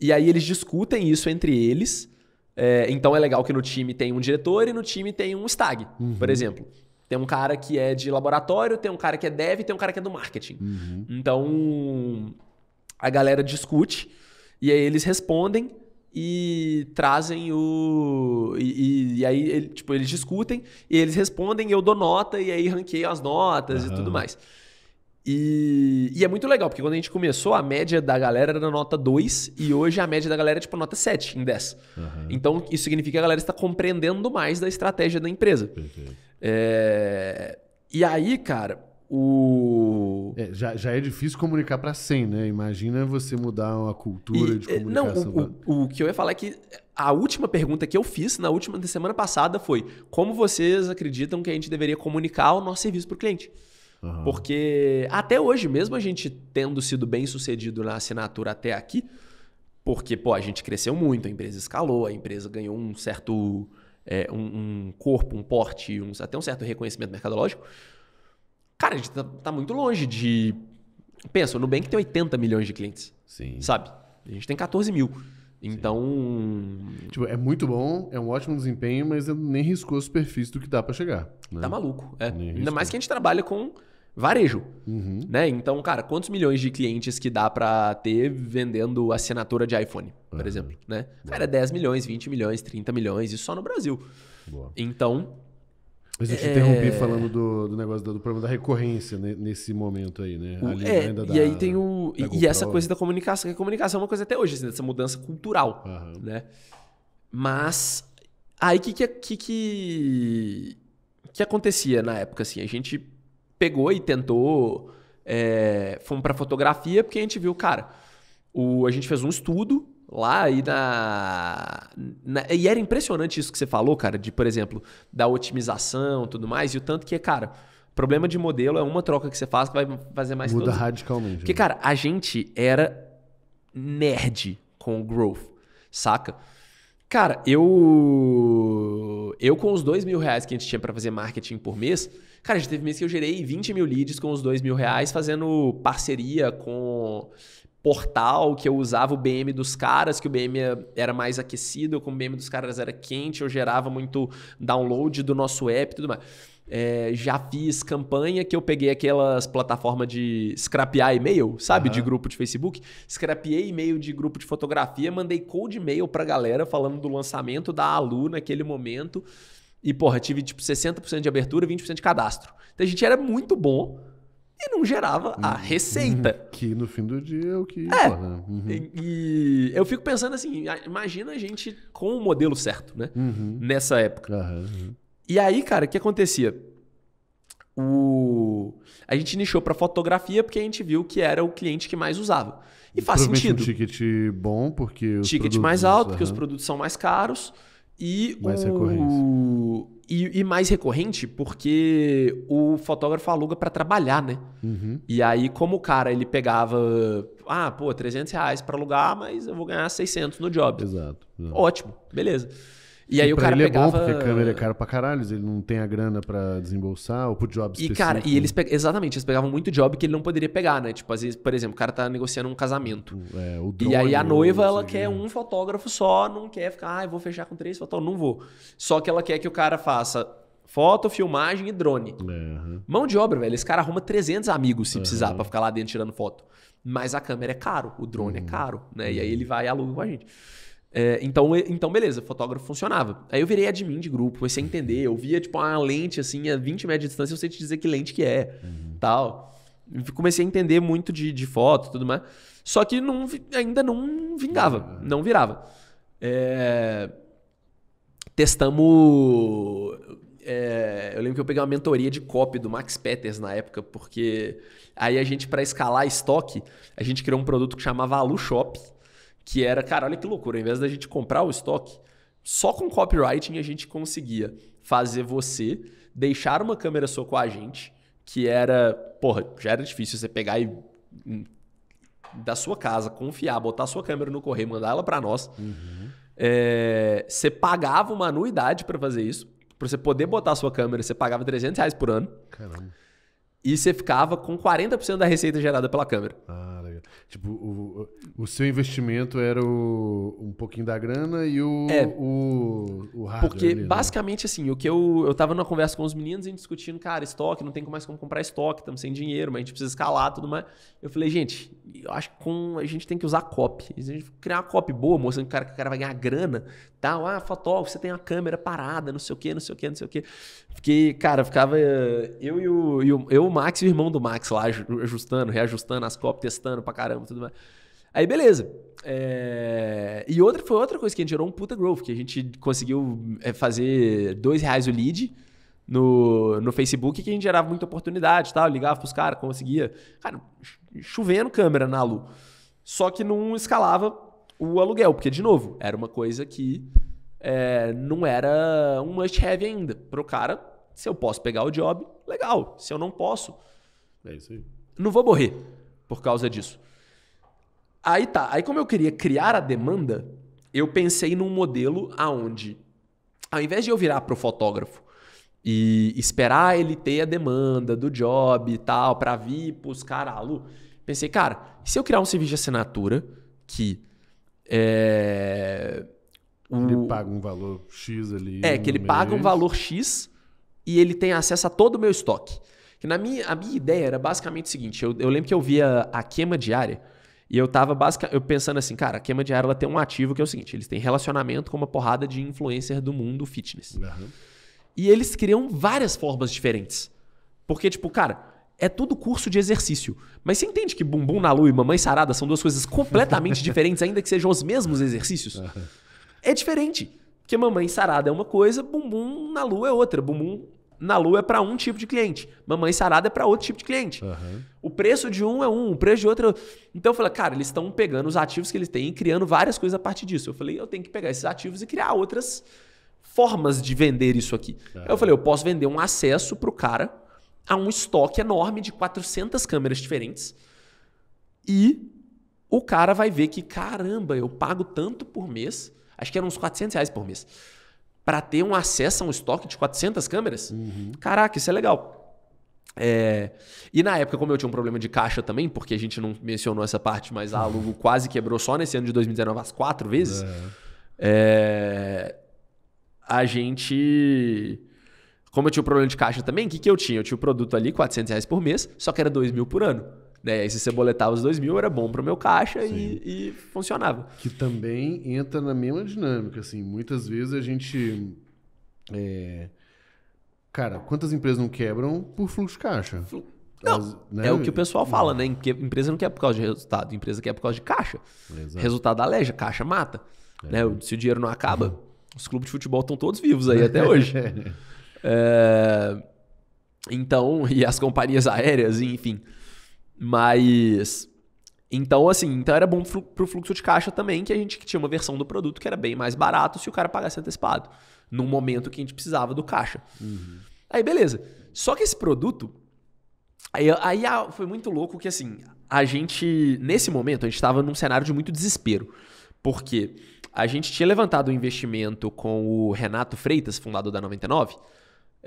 Speaker 2: E aí eles discutem isso entre eles. É, então é legal que no time tem um diretor e no time tem um stag, uhum. por exemplo. Tem um cara que é de laboratório, tem um cara que é dev, tem um cara que é do marketing. Uhum. Então, a galera discute e aí eles respondem e trazem o. E, e, e aí, ele, tipo, eles discutem e eles respondem, e eu dou nota e aí ranqueio as notas uhum. e tudo mais. E, e, é muito legal, porque quando a gente começou, a média da galera era nota 2 e hoje a média da galera é tipo nota 7 em 10. Uhum. Então, isso significa que a galera está compreendendo mais da estratégia da empresa. Perfeito.
Speaker 1: É... E aí, cara, o. É, já, já é difícil comunicar para 100, né? Imagina você mudar uma cultura e, de é, comunicação. Não, o, né?
Speaker 2: o, o, que eu ia falar é que a última pergunta que eu fiz na última na semana passada foi: como vocês acreditam que a gente deveria comunicar o nosso serviço para o cliente? Porque até hoje, mesmo a gente tendo sido bem sucedido na assinatura até aqui, porque pô, a gente cresceu muito, a empresa escalou, a empresa ganhou um certo é, um, um, corpo, um porte, um, até um certo reconhecimento mercadológico, cara, a gente tá, tá muito longe de. Pensa, o Nubank tem 80 milhões
Speaker 1: de clientes. Sim. Sabe? A gente tem 14 mil. Então. Tipo, é muito bom, é um ótimo desempenho, mas nem riscou a superfície do que dá para chegar. Né? Tá maluco. É. Ainda mais
Speaker 2: que a gente trabalha com varejo, uhum. né? Então, cara, quantos milhões de clientes que dá para ter vendendo assinatura de iPhone, por uhum. exemplo, né? Cara, 10 é milhões, 20 milhões, 30 milhões, isso só no Brasil. Boa. Então...
Speaker 1: Mas eu te é... interrompi falando do, do negócio do, do, problema da recorrência né, nesse momento aí, né? Ali, é, da, e aí tem o... E, essa coisa
Speaker 2: da comunicação, que a comunicação é uma coisa até hoje, assim, dessa mudança cultural, uhum. né? Mas aí o que que, que, que que acontecia na época, assim? A gente pegou e tentou. É, fomos para fotografia, porque a gente viu, cara, o, a gente fez um estudo lá e na, na, E era impressionante isso que você falou, cara, de, por exemplo, da otimização tudo mais, e o tanto que, cara, problema de modelo é uma troca que você faz que vai fazer mais Muda
Speaker 1: radicalmente. Porque, né? cara,
Speaker 2: a gente era nerd com o growth, saca? Cara, eu. Eu com os dois mil reais que a gente tinha para fazer marketing por mês, cara, já teve mês que eu gerei 20 mil leads com os dois mil reais, fazendo parceria com portal que eu usava o BM dos caras, que o BM era mais aquecido, como o BM dos caras era quente, eu gerava muito download do nosso app e tudo mais. É, já fiz campanha que eu peguei aquelas plataformas de scrapear e-mail, sabe? Uhum. De grupo de Facebook. Scrapeei e-mail de grupo de fotografia, mandei cold e-mail pra galera falando do lançamento da Alu naquele momento. E, porra, tive tipo 60% de abertura e 20% de cadastro. Então a gente era muito bom e não gerava a uhum. receita. Que no fim do dia é o que. É. Porra, né? uhum. e, e, eu fico pensando assim: imagina a gente com o modelo certo, né? Uhum. Nessa época. Uhum. E aí, cara, o que acontecia? O... A gente nichou para fotografia porque a gente viu que era o cliente que mais usava. E faz sentido. Um
Speaker 1: ticket bom, porque. Os ticket mais alto, uhum. porque os
Speaker 2: produtos são mais caros. E mais o... recorrente. E, e, mais recorrente, porque o fotógrafo aluga para trabalhar, né? Uhum. E aí, como o cara ele pegava, ah, pô, 300 reais para alugar, mas eu vou ganhar 600 no job. Exato. exato. Ótimo, beleza.
Speaker 1: E aí e o cara ele pegava... é bom, porque a câmera é caro pra caralho, ele não tem a grana para desembolsar, ou pro job específico. E cara, e eles
Speaker 2: pe... exatamente, eles pegavam muito job que ele não poderia pegar, né? Tipo, às vezes, por exemplo, o cara tá negociando um casamento. É, o drone, e aí a noiva, ela quer né? um fotógrafo só, não quer ficar, ah, vou fechar com três fotógrafos, não vou. Só que ela quer que o cara faça foto, filmagem e drone. Uhum. Mão de obra, velho, esse cara arruma 300 amigos se uhum. precisar para ficar lá dentro tirando foto. Mas a câmera é caro, o drone uhum. é hum. caro, né? E aí uhum. ele vai e aluga com a gente. É, então, então, beleza, fotógrafo funcionava. Aí eu virei admin de grupo, comecei a entender. Eu via, tipo, uma lente, assim, a 20 metros de distância, eu sei te dizer que lente que é, uhum. tal. Comecei a entender muito de, de foto e tudo mais. Só que não, ainda não vingava, uhum. não virava. É, testamos... É, eu lembro que eu peguei uma mentoria de copy do Max Peters na época, porque aí a gente, para escalar estoque, a gente criou um produto que chamava Alu Shop que era, cara, olha que loucura, ao invés da gente comprar o estoque, só com copywriting a gente conseguia fazer você deixar uma câmera sua com a gente, que era, porra, já era difícil você pegar e hum, da sua casa, confiar, botar a sua câmera no correio, mandar ela para nós. Uhum. É, você pagava uma anuidade para fazer isso. Pra você poder botar a sua câmera, você pagava 300 reais por ano. Caramba. E você ficava com 40% da receita gerada pela câmera. Ah.
Speaker 1: Tipo, o, o seu investimento era o, um pouquinho da grana e o, é, o, o hardware. Porque, ali, né?
Speaker 2: basicamente, né? assim, o que eu, eu tava numa conversa com os meninos e discutindo, cara, estoque, não tem mais como comprar estoque, estamos sem dinheiro, mas a gente precisa escalar tudo mais. Eu falei, gente, eu acho que com, a gente tem que usar copy. A gente criar uma copy boa, mostrando que o cara, que o cara vai ganhar grana, tal. Ah, fotógrafo, você tem a câmera parada, não sei o quê, não sei o quê, não sei o quê. Fiquei, cara, ficava eh, eu e o, eu, o Max e o irmão do Max lá ajustando, reajustando as copas, testando pra caramba, tudo mais. Aí, beleza. É... E outra, foi outra coisa que a gente gerou um puta growth, que a gente conseguiu eh, fazer dois reais o lead no, no Facebook, que a gente gerava muita oportunidade tal. ligava pros caras, conseguia. Cara, chovendo câmera na Lu. Só que não escalava o aluguel, porque, de novo, era uma coisa que é, não era um must have ainda. Pro cara, se eu posso pegar o job, legal. Se eu não posso, é isso aí. não vou morrer por causa disso. Aí tá. Aí, como eu queria criar a demanda, eu pensei num modelo aonde, ao invés de eu virar pro fotógrafo e esperar ele ter a demanda do job e tal, para vir buscar a Lu, pensei, cara, se eu criar um serviço de assinatura que é, o... Ele paga um valor X ali. É, que ele mês. paga um valor X e ele tem acesso a todo o meu estoque. Que na minha, a minha ideia era basicamente o seguinte: eu, eu lembro que eu via a queima diária e eu tava basic, eu pensando assim, cara, a queima diária ela tem um ativo que é o seguinte: eles têm relacionamento com uma porrada de influencer do mundo fitness. Uhum. E eles criam várias formas diferentes. Porque, tipo, cara, é todo curso de exercício. Mas você entende que bumbum na lua e mamãe sarada são duas coisas completamente diferentes, ainda que sejam os mesmos exercícios? É diferente. Porque mamãe sarada é uma coisa, bumbum na lua é outra. Bumbum na lua é para um tipo de cliente, mamãe sarada é para outro tipo de cliente. Uhum. O preço de um é um, o preço de outro é outro. Então eu falei, cara, eles estão pegando os ativos que eles têm e criando várias coisas a partir disso. Eu falei, eu tenho que pegar esses ativos e criar outras formas de vender isso aqui. Uhum. Eu falei, eu posso vender um acesso para o cara a um estoque enorme de 400 câmeras diferentes e o cara vai ver que, caramba, eu pago tanto por mês, acho que era uns 400 reais por mês, para ter um acesso a um estoque de 400 câmeras? Uhum. Caraca, isso é legal. É... E na época, como eu tinha um problema de caixa também, porque a gente não mencionou essa parte, mas a Alugo quase quebrou só nesse ano de 2019 as quatro vezes, é... É... a gente como eu tinha o problema de caixa também, o que, que eu tinha? Eu tinha o produto ali, 400 reais por mês, só que era 2 mil por ano. Né? E aí, se você boletava os 2 mil, era bom para o meu caixa e, e, funcionava.
Speaker 1: Que também entra na mesma dinâmica. assim Muitas vezes a gente. É... Cara, quantas empresas não quebram por fluxo de caixa? Flu... Não, As, né? é o que o pessoal fala,
Speaker 2: né? Empresa não quer por causa de resultado, empresa quer por causa de caixa. Exato. Resultado aleja, caixa mata. É. Né? Se o dinheiro não acaba, uhum. os clubes de futebol estão todos vivos aí até hoje. É. É... Então, e as companhias aéreas, enfim. Mas. Então, assim, então era bom pro fluxo de caixa também, que a gente tinha uma versão do produto que era bem mais barato se o cara pagasse antecipado, no momento que a gente precisava do caixa. Uhum. Aí, beleza. Só que esse produto. Aí, aí foi muito louco que, assim, a gente. Nesse momento, a gente estava num cenário de muito desespero. Porque a gente tinha levantado um investimento com o Renato Freitas, fundador da 99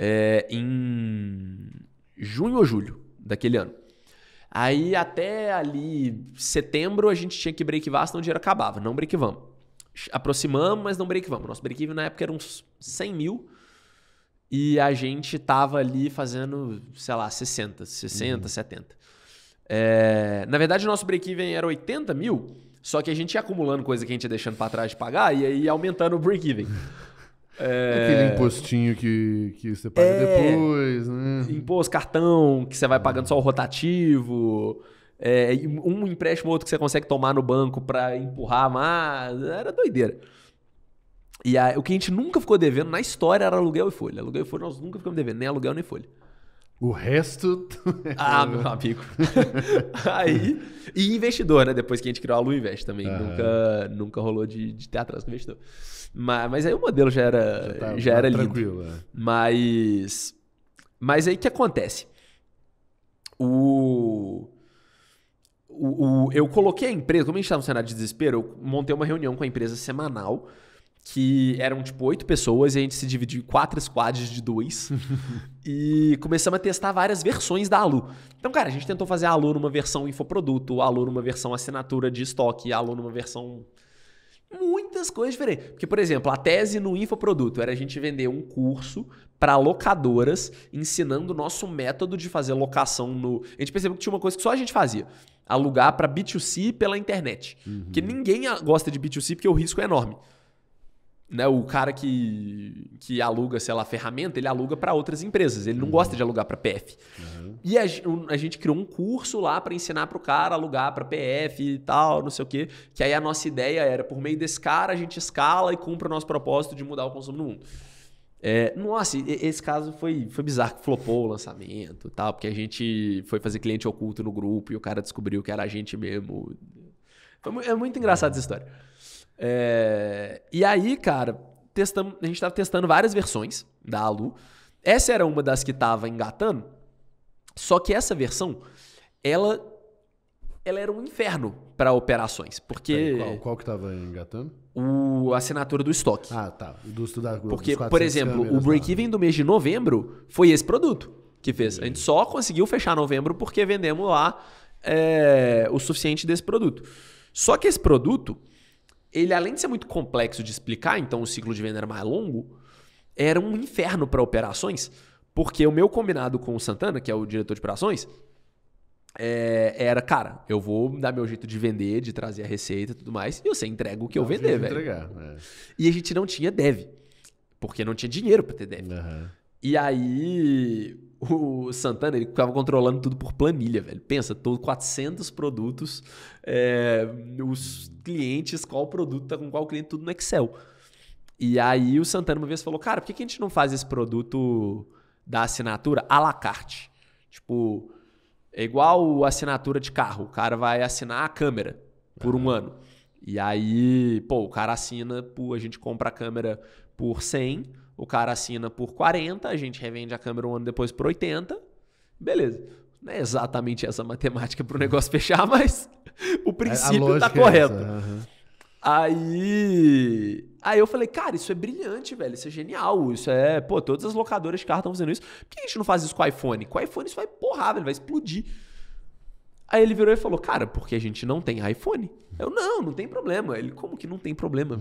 Speaker 2: é, em junho ou julho daquele ano. Aí até ali setembro a gente tinha que breakvar, senão o dinheiro acabava. Não breakvamos. Aproximamos, mas não breakvamos. Nosso break-even na época era uns 100 mil. E a gente tava ali fazendo, sei lá, 60, 60, uhum. 70. É, na verdade, nosso break-even era 80 mil, só que a gente ia acumulando coisa que a gente ia deixando para trás de pagar e aí ia aumentando o break-even. É... Aquele impostinho
Speaker 1: que, que você paga é... depois, né?
Speaker 2: Imposto, cartão, que você vai pagando só o rotativo. É, um empréstimo, outro que você consegue tomar no banco para empurrar, mas era doideira. E aí, o que a gente nunca ficou devendo na história era aluguel e folha. Aluguel e folha nós nunca ficamos devendo, nem aluguel nem folha.
Speaker 1: O resto. ah, meu é. amigo.
Speaker 2: aí. E investidor, né? Depois que a gente criou a Lu Invest também. Uhum. Nunca, nunca rolou de, de ter atraso com investidor. Mas, mas aí o modelo já era, já, tá, já era lindo. É. Mas, mas aí o que acontece? O, o, o, eu coloquei a empresa, como a gente estava tá no cenário de desespero, eu montei uma reunião com a empresa semanal que eram tipo oito pessoas e a gente se dividiu em quatro squads de dois e começamos a testar várias versões da Alu. Então, cara, a gente tentou fazer a Alu numa versão infoproduto, a Alu numa versão assinatura de estoque, a Alu numa versão muitas coisas diferentes. Porque, por exemplo, a tese no infoproduto era a gente vender um curso para locadoras ensinando o nosso método de fazer locação no. A gente percebeu que tinha uma coisa que só a gente fazia. Alugar para B2C pela internet. Uhum. Porque ninguém gosta de B2C porque o risco é enorme né, o cara que, que aluga, sei lá, ferramenta, ele aluga para outras empresas. Ele não uhum. gosta de alugar para PF. Uhum. E a, a, gente criou um curso lá para ensinar para o cara alugar para PF e tal, não sei o quê. Que aí a nossa ideia era, por meio desse cara, a gente escala e cumpre o nosso propósito de mudar o consumo no mundo. É, nossa, esse caso foi, foi bizarro, que flopou o lançamento e tal, porque a gente foi fazer cliente oculto no grupo e o cara descobriu que era a gente mesmo. Foi, é muito engraçado essa história. É... E aí, cara, a gente estava testando várias versões da Alu. Essa era uma das que estava engatando. Só que essa versão, ela, ela era um inferno para operações, porque qual, qual que estava engatando? O a assinatura do estoque. Ah, tá. Do, da, porque, por exemplo, o break-even do mês de novembro foi esse produto que fez. A gente só conseguiu fechar novembro porque vendemos lá é, o suficiente desse produto. Só que esse produto ele além de ser muito complexo de explicar, então o ciclo de venda era é mais longo, era um inferno para operações, porque o meu combinado com o Santana, que é o diretor de operações, é, era, cara, eu vou dar meu jeito de vender, de trazer a receita e tudo mais, e você entrega o que não, eu vender, velho. Entregar, é. E a gente não tinha dev, porque não tinha dinheiro para ter dev. Uhum. E aí, o Santana, ele ficava controlando tudo por planilha, velho. Pensa, todos 400 produtos, é, os clientes, qual produto tá com qual cliente, tudo no Excel. E aí o Santana uma vez falou, cara, por que, que a gente não faz esse produto da assinatura à la carte? Tipo, é igual assinatura de carro. O cara vai assinar a câmera por um ano. E aí, pô, o cara assina, pô, a gente compra a câmera por 100, o cara assina por 40, a gente revende a câmera um ano depois por 80. Beleza. Não é exatamente essa matemática para o negócio fechar, mas o princípio está é correto. É uhum. Aí. Aí eu falei, cara, isso é brilhante, velho. Isso é genial. Isso é. Pô, todas as locadoras de carro estão fazendo isso. Por que a gente não faz isso com o iPhone? Com o iPhone isso vai porrar, velho. Vai explodir. Aí ele virou e falou, cara, porque a gente não tem iPhone. Eu, não, não tem problema. Ele, como que não tem problema?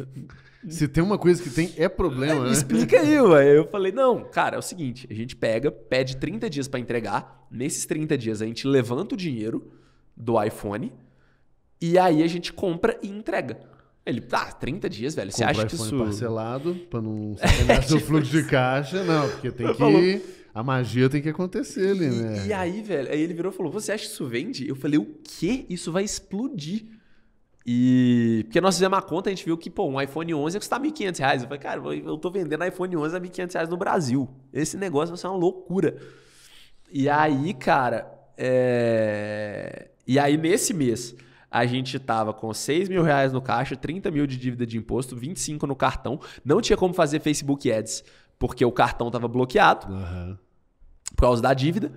Speaker 2: Se
Speaker 1: tem uma coisa que tem,
Speaker 2: é problema, é, né? Explica aí, ué. Eu falei, não, cara, é o seguinte, a gente pega, pede 30 dias para entregar. Nesses 30 dias a gente levanta o dinheiro do iPhone e aí a gente compra e entrega. Ele, tá, ah, 30 dias, velho. Você acha que isso... parcelado,
Speaker 1: pra não sacanear é, seu fluxo de tipo caixa. Não, porque tem que a magia tem que acontecer ali, né? E
Speaker 2: aí, velho, aí ele virou e falou: Você acha que isso vende? Eu falei: O quê? Isso vai explodir. E. Porque nós fizemos uma conta, a gente viu que, pô, um iPhone 11 ia custar 1.500 reais. Eu falei, cara, eu tô vendendo iPhone 11 a 1.500 reais no Brasil. Esse negócio vai ser uma loucura. E aí, cara. É... E aí, nesse mês, a gente tava com 6 mil reais no caixa, 30 mil de dívida de imposto, 25 no cartão. Não tinha como fazer Facebook Ads porque o cartão estava bloqueado uhum. por causa da dívida.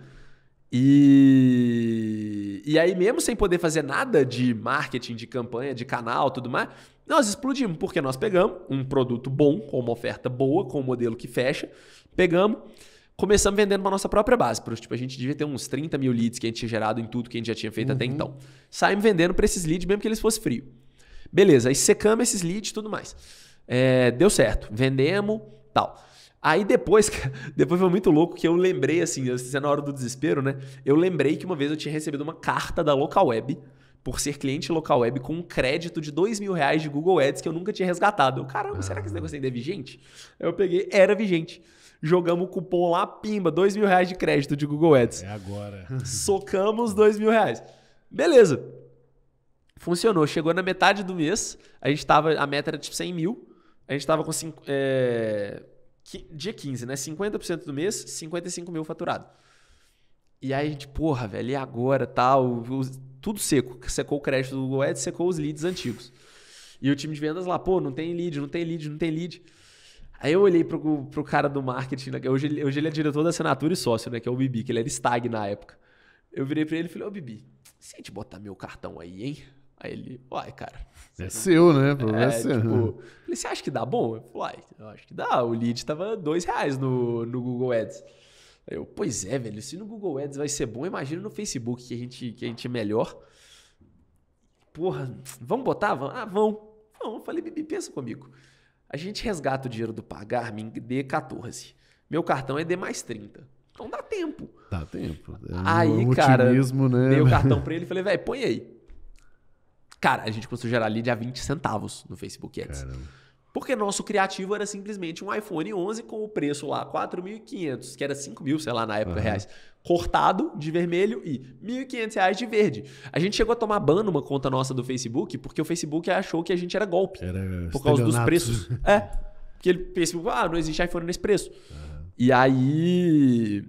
Speaker 2: E... e aí, mesmo sem poder fazer nada de marketing, de campanha, de canal, tudo mais, nós explodimos, porque nós pegamos um produto bom, com uma oferta boa, com um modelo que fecha, pegamos, começamos vendendo para nossa própria base. Tipo, a gente devia ter uns 30 mil leads que a gente tinha gerado em tudo que a gente já tinha feito uhum. até então. Saímos vendendo para esses leads, mesmo que eles fossem frios. Beleza, aí secamos esses leads e tudo mais. É, deu certo, vendemos, tal. Aí depois, depois foi muito louco que eu lembrei, assim, isso é na hora do desespero, né? Eu lembrei que uma vez eu tinha recebido uma carta da Local Web por ser cliente local web com um crédito de dois mil reais de Google Ads que eu nunca tinha resgatado. Eu, caramba, será que esse negócio ainda é vigente? Eu peguei, era vigente. Jogamos o cupom lá, pimba, dois mil reais de crédito de Google Ads. É agora. Socamos dois mil reais. Beleza. Funcionou. Chegou na metade do mês, a gente tava, a meta era tipo 100 mil, a gente tava com cinco, é, dia 15, né? 50% do mês, 55 mil faturado. E aí a gente, porra, velho, e agora, tal? Tá, tudo seco. Secou o crédito do Google Ads, secou os leads antigos. E o time de vendas lá, pô, não tem lead, não tem lead, não tem lead. Aí eu olhei pro, pro cara do marketing, né? hoje, hoje ele é diretor da assinatura e sócio, né? Que é o Bibi, que ele era stag na época. Eu virei pra ele e falei, ô Bibi, se a gente botar meu cartão aí, hein? Aí ele, uai, cara.
Speaker 1: É seu, né? é, é seu. Tipo, né?
Speaker 2: falei, você acha que dá bom? Eu falei, uai, eu acho que dá. O lead tava dois reais no, no Google Ads. Aí eu, pois é, velho, se no Google Ads vai ser bom, imagina no Facebook que a gente, que a gente é melhor. Porra, vamos botar? Vamos? Ah, vão. falei, Bibi, pensa comigo. A gente resgata o dinheiro do Pagar-me em D14. Meu cartão é D mais 30. Então dá
Speaker 1: tempo. Dá tempo. É aí, cara, né? dei o cartão pra
Speaker 2: ele e falei, velho, põe aí. Cara, a gente começou a gerar lead a 20 centavos no Facebook Ads. Caramba. Porque nosso criativo era simplesmente um iPhone 11 com o preço lá 4.500, que era 5.000, sei lá, na época, uhum. reais, cortado de vermelho e 1.500 reais de verde. A gente chegou a tomar ban numa conta nossa do Facebook, porque o Facebook achou que a gente era golpe. Era por causa dos preços. é. Porque ele Facebook, ah, não existe iPhone nesse preço. Uhum. E aí.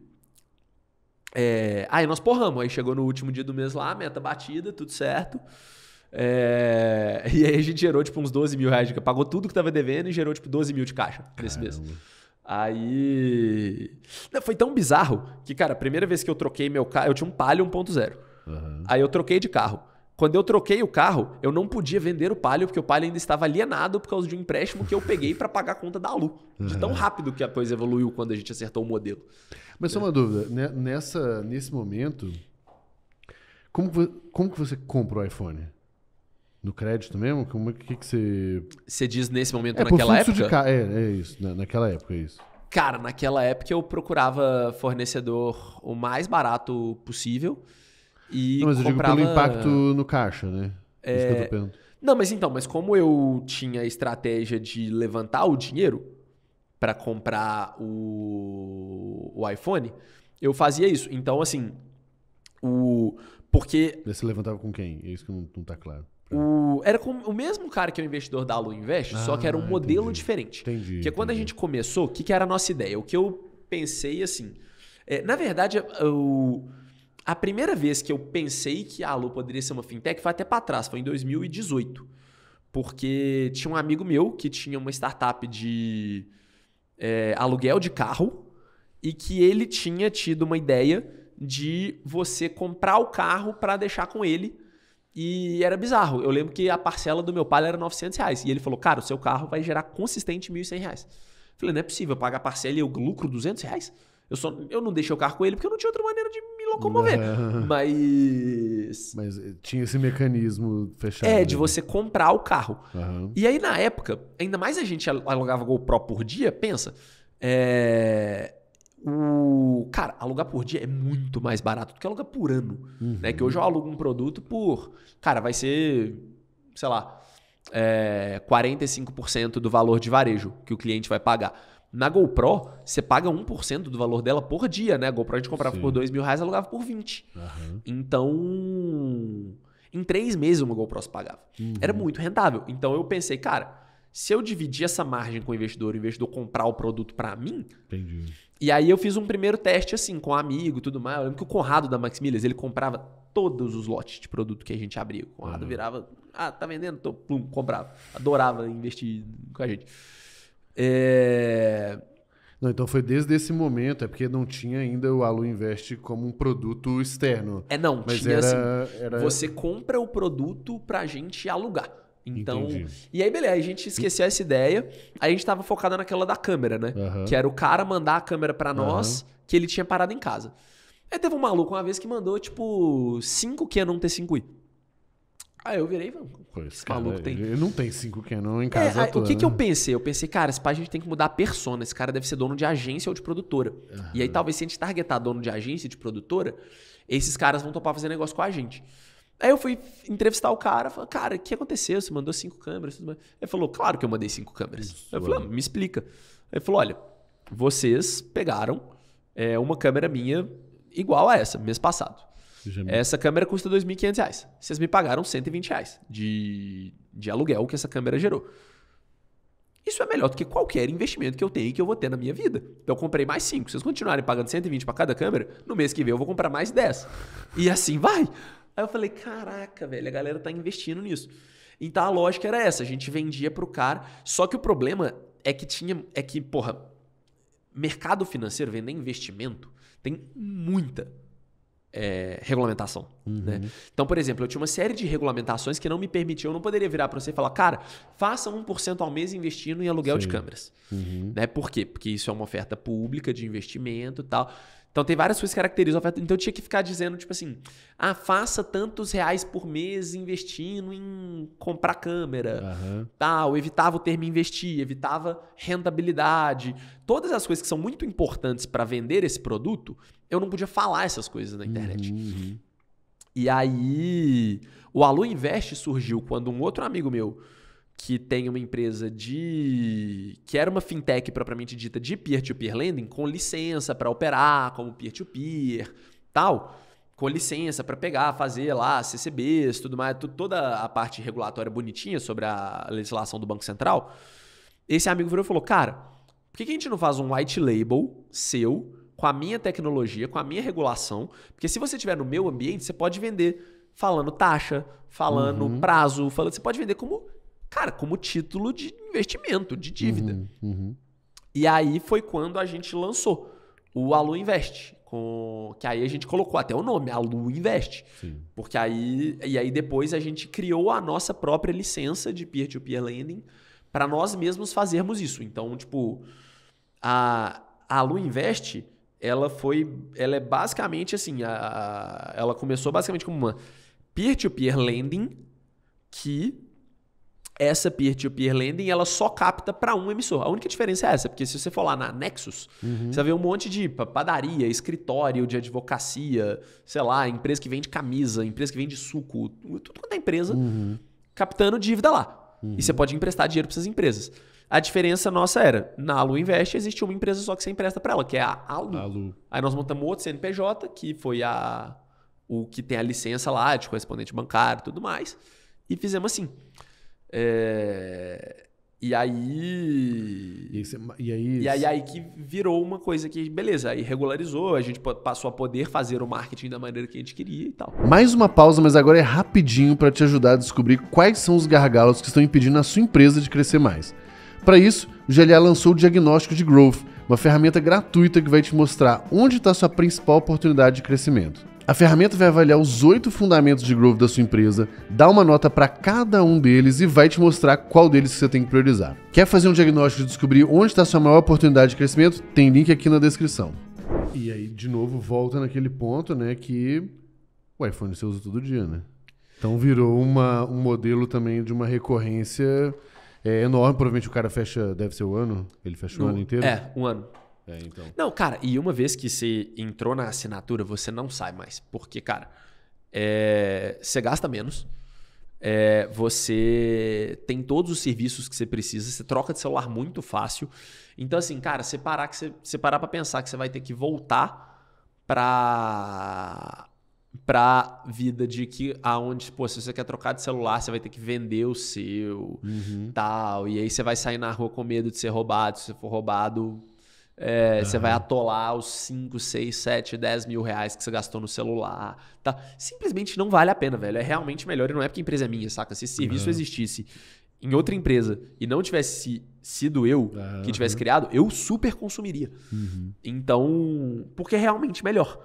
Speaker 2: É... Aí nós porramos. Aí chegou no último dia do mês lá, meta batida, tudo certo. É... E aí a gente gerou tipo uns 12 mil reais de Pagou tudo que tava devendo e gerou tipo 12 mil de caixa nesse mês. Aí. Não, foi tão bizarro que, cara, a primeira vez que eu troquei meu carro, eu tinha um Palio 1.0. Uhum. Aí eu troquei de carro. Quando eu troquei o carro, eu não podia vender o Palio, porque o Palio ainda estava alienado por causa de um empréstimo que eu peguei para pagar a conta da Alu. De tão rápido que a coisa evoluiu quando a gente acertou o modelo.
Speaker 1: Mas só uma é. dúvida, né, nessa, nesse momento, como, como que você compra o iPhone? no crédito mesmo? Como é que, que você. Você diz nesse momento, é, naquela época? De ca... é, é isso, na, naquela época, é isso.
Speaker 2: Cara, naquela época eu procurava fornecedor o mais barato possível. E não, mas eu comprava... digo pelo impacto
Speaker 1: no caixa, né?
Speaker 2: É... Isso que eu tô pensando. É, não, mas então, mas como eu tinha a estratégia de levantar o dinheiro para comprar o... o iPhone, eu fazia isso.
Speaker 1: Então, assim, o. Porque. Você levantava com quem? É isso que não, não tá claro.
Speaker 2: O, era com o mesmo cara que é o investidor da Alu Invest, ah, só que era um ah, modelo
Speaker 1: entendi, diferente. Entendi. Porque
Speaker 2: quando entendi. a gente começou, o que, que, era a nossa ideia? O que eu pensei assim. É, na verdade, eu, a primeira vez que eu pensei que a Alu poderia ser uma fintech foi até para trás, foi em 2018. Porque tinha um amigo meu que tinha uma startup de é, aluguel de carro e que ele tinha tido uma ideia de você comprar o carro para deixar com ele e era bizarro. Eu lembro que a parcela do meu pai era 900 reais. E ele falou, cara, o seu carro vai gerar consistente 1.100 reais. Eu falei, não é possível, eu pagar a parcela e eu lucro 200 reais? Eu, só, eu não deixei o carro com ele porque eu não tinha outra maneira de me locomover.
Speaker 1: Mas. Mas eh, tinha esse mecanismo
Speaker 2: fechado. É, de você comprar o carro. Uhum. E aí, na época, ainda mais a gente alugava GoPro por dia, pensa. É o. Cara, alugar por dia é muito mais barato do que alugar por ano. Uhum. Né? Que uhum. hoje eu alugo um produto por. Cara, vai ser. Sei lá. É, eh, 45% do valor de varejo que o cliente vai pagar. Na GoPro, você paga 1% do valor dela por dia, né? A GoPro a gente comprava Sim. por 2 mil reais, alugava por 20. Uhum. Então, em três meses uma GoPro se pagava. Uhum. Era muito rentável. Então eu pensei, cara, se eu dividir essa margem com o investidor, o investidor comprar o produto para mim, Entendi. E aí eu fiz um primeiro teste assim, com um amigo tudo mais. Eu lembro que o Conrado da Maximilias, ele comprava todos os lotes de produto que a gente abria. O Conrado uhum. virava, ah, tá vendendo? Tô, plum, comprava. Adorava investir com a gente.
Speaker 1: É... Não, então foi desde esse momento, é porque não tinha ainda o Alu Invest como um produto externo. É, não, mas tinha era, assim, era... Você
Speaker 2: compra o produto pra gente alugar. Então, Entendi. e aí beleza, a gente esqueceu essa ideia. Aí a gente tava focado naquela da câmera, né? Uhum. Que era o cara mandar a câmera para nós uhum. que ele tinha parado em casa. Aí teve um maluco uma vez que mandou tipo 5 não ter 5 i Aí eu virei, vamos.
Speaker 1: Hum, esse cara, maluco tem. Ele não tem 5 não em é, casa. É, toda, o que, né? que eu né?
Speaker 2: pensei? Eu pensei, cara, esse pai a gente tem que mudar a persona. Esse cara deve ser dono de agência ou de produtora. Uhum. E aí talvez se a gente targetar dono de agência e de produtora, esses caras vão topar fazer negócio com a gente. Aí eu fui entrevistar o cara, falei, cara, o que aconteceu? Você mandou cinco câmeras? Ele falou, claro que eu mandei cinco câmeras. Isso, eu falei, ah, me explica. Ele falou, olha, vocês pegaram é, uma câmera minha igual a essa, mês passado. Me... Essa câmera custa R$ 2.500. Vocês me pagaram R$ 120 reais de, de aluguel que essa câmera gerou. Isso é melhor do que qualquer investimento que eu tenho e que eu vou ter na minha vida. Então eu comprei mais cinco. Se vocês continuarem pagando 120 para cada câmera, no mês que vem eu vou comprar mais 10. E assim vai. Aí eu falei, caraca, velho, a galera tá investindo nisso. Então a lógica era essa, a gente vendia pro cara, só que o problema é que tinha, é que, porra, mercado financeiro, vender investimento, tem muita é, regulamentação. Uhum. Né? Então, por exemplo, eu tinha uma série de regulamentações que não me permitiam, eu não poderia virar para você e falar, cara, faça 1% ao mês investindo em aluguel Sim. de câmeras. Uhum. Né? Por quê? Porque isso é uma oferta pública de investimento e tal. Então tem várias coisas que caracterizam a oferta. Então eu tinha que ficar dizendo, tipo assim, ah, faça tantos reais por mês investindo em comprar câmera. Uhum. Tal, evitava o termo investir, evitava rentabilidade. Todas as coisas que são muito importantes para vender esse produto, eu não podia falar essas coisas na internet. Uhum. uhum. E aí, o Alu Invest surgiu quando um outro amigo meu que tem uma empresa de. que era uma fintech propriamente dita de peer-to-peer -peer lending, com licença para operar como peer-to-peer, -peer, tal, com licença para pegar, fazer lá CCBs, tudo mais, toda a parte regulatória bonitinha sobre a legislação do Banco Central. Esse amigo virou e falou: Cara, por que a gente não faz um white label seu, com a minha tecnologia, com a minha regulação? Porque se você tiver no meu ambiente, você pode vender falando taxa, falando uhum. prazo, falando. Você pode vender como cara, como título de investimento, de dívida. Uhum, uhum. E aí foi quando a gente lançou o Alu Invest, com, que aí a gente colocou até o nome, Alu Invest. Sim. Porque aí e aí depois a gente criou a nossa própria licença de peer to peer lending para nós mesmos fazermos isso. Então, tipo, a, Alu Invest, ela foi ela é basicamente assim, a, a ela começou basicamente como uma peer to peer lending que essa peer-to-peer -peer lending ela só capta para um emissor. A única diferença é essa, porque se você for lá na Nexus, uhum. você vai ver um monte de padaria, escritório de advocacia, sei lá, empresa que vende camisa, empresa que vende suco, tudo quanto é empresa, uhum. captando dívida lá. Uhum. E você uhum. pode emprestar dinheiro para essas empresas. A diferença nossa era, na Alu Invest existe uma empresa só que você empresta para ela, que é a Alu. Alu. Aí nós montamos outro CNPJ, que foi a o que tem a licença lá de correspondente bancário e tudo mais, e fizemos assim. É... E aí. E,
Speaker 1: e aí, e aí, aí que
Speaker 2: virou uma coisa que, beleza, aí regularizou, a gente passou a poder fazer o marketing da maneira que a gente queria e tal. Mais
Speaker 1: uma pausa, mas agora é rapidinho para te ajudar a descobrir quais são os gargalos que estão impedindo a sua empresa de crescer mais. Para isso, o GLA lançou o Diagnóstico de Growth, uma ferramenta gratuita que vai te mostrar onde está sua principal oportunidade de crescimento. A ferramenta vai avaliar os oito fundamentos de growth da sua empresa, dá uma nota para cada um deles e vai te mostrar qual deles você tem que priorizar. Quer fazer um diagnóstico e descobrir onde está sua maior oportunidade de crescimento? Tem link aqui na descrição. E aí, de novo, volta naquele ponto, né, que o iPhone você usa todo dia, né? Então virou uma, um modelo também de uma recorrência é, enorme. Provavelmente o cara fecha, deve ser o ano, ele fecha o um, ano inteiro. É, um ano. É, então.
Speaker 2: Não, cara, e uma vez que você entrou na assinatura, você não sai mais. Porque, cara, é, você gasta menos. É, você tem todos os serviços que você precisa, você troca de celular muito fácil. Então, assim, cara, você parar, que você, você parar pra pensar que você vai ter que voltar pra, pra vida de que aonde, pô, se você quer trocar de celular, você vai ter que vender o seu, uhum. tal. E aí você vai sair na rua com medo de ser roubado. Se você for roubado, é, uhum. Você vai atolar os 5, 6, 7, 10 mil reais que você gastou no celular. Tá? Simplesmente não vale a pena, velho. É realmente melhor e não é porque a empresa é minha, saca? Se esse serviço uhum. existisse em outra empresa e não tivesse sido eu uhum. que tivesse criado, eu super consumiria. Uhum. Então, porque é realmente melhor.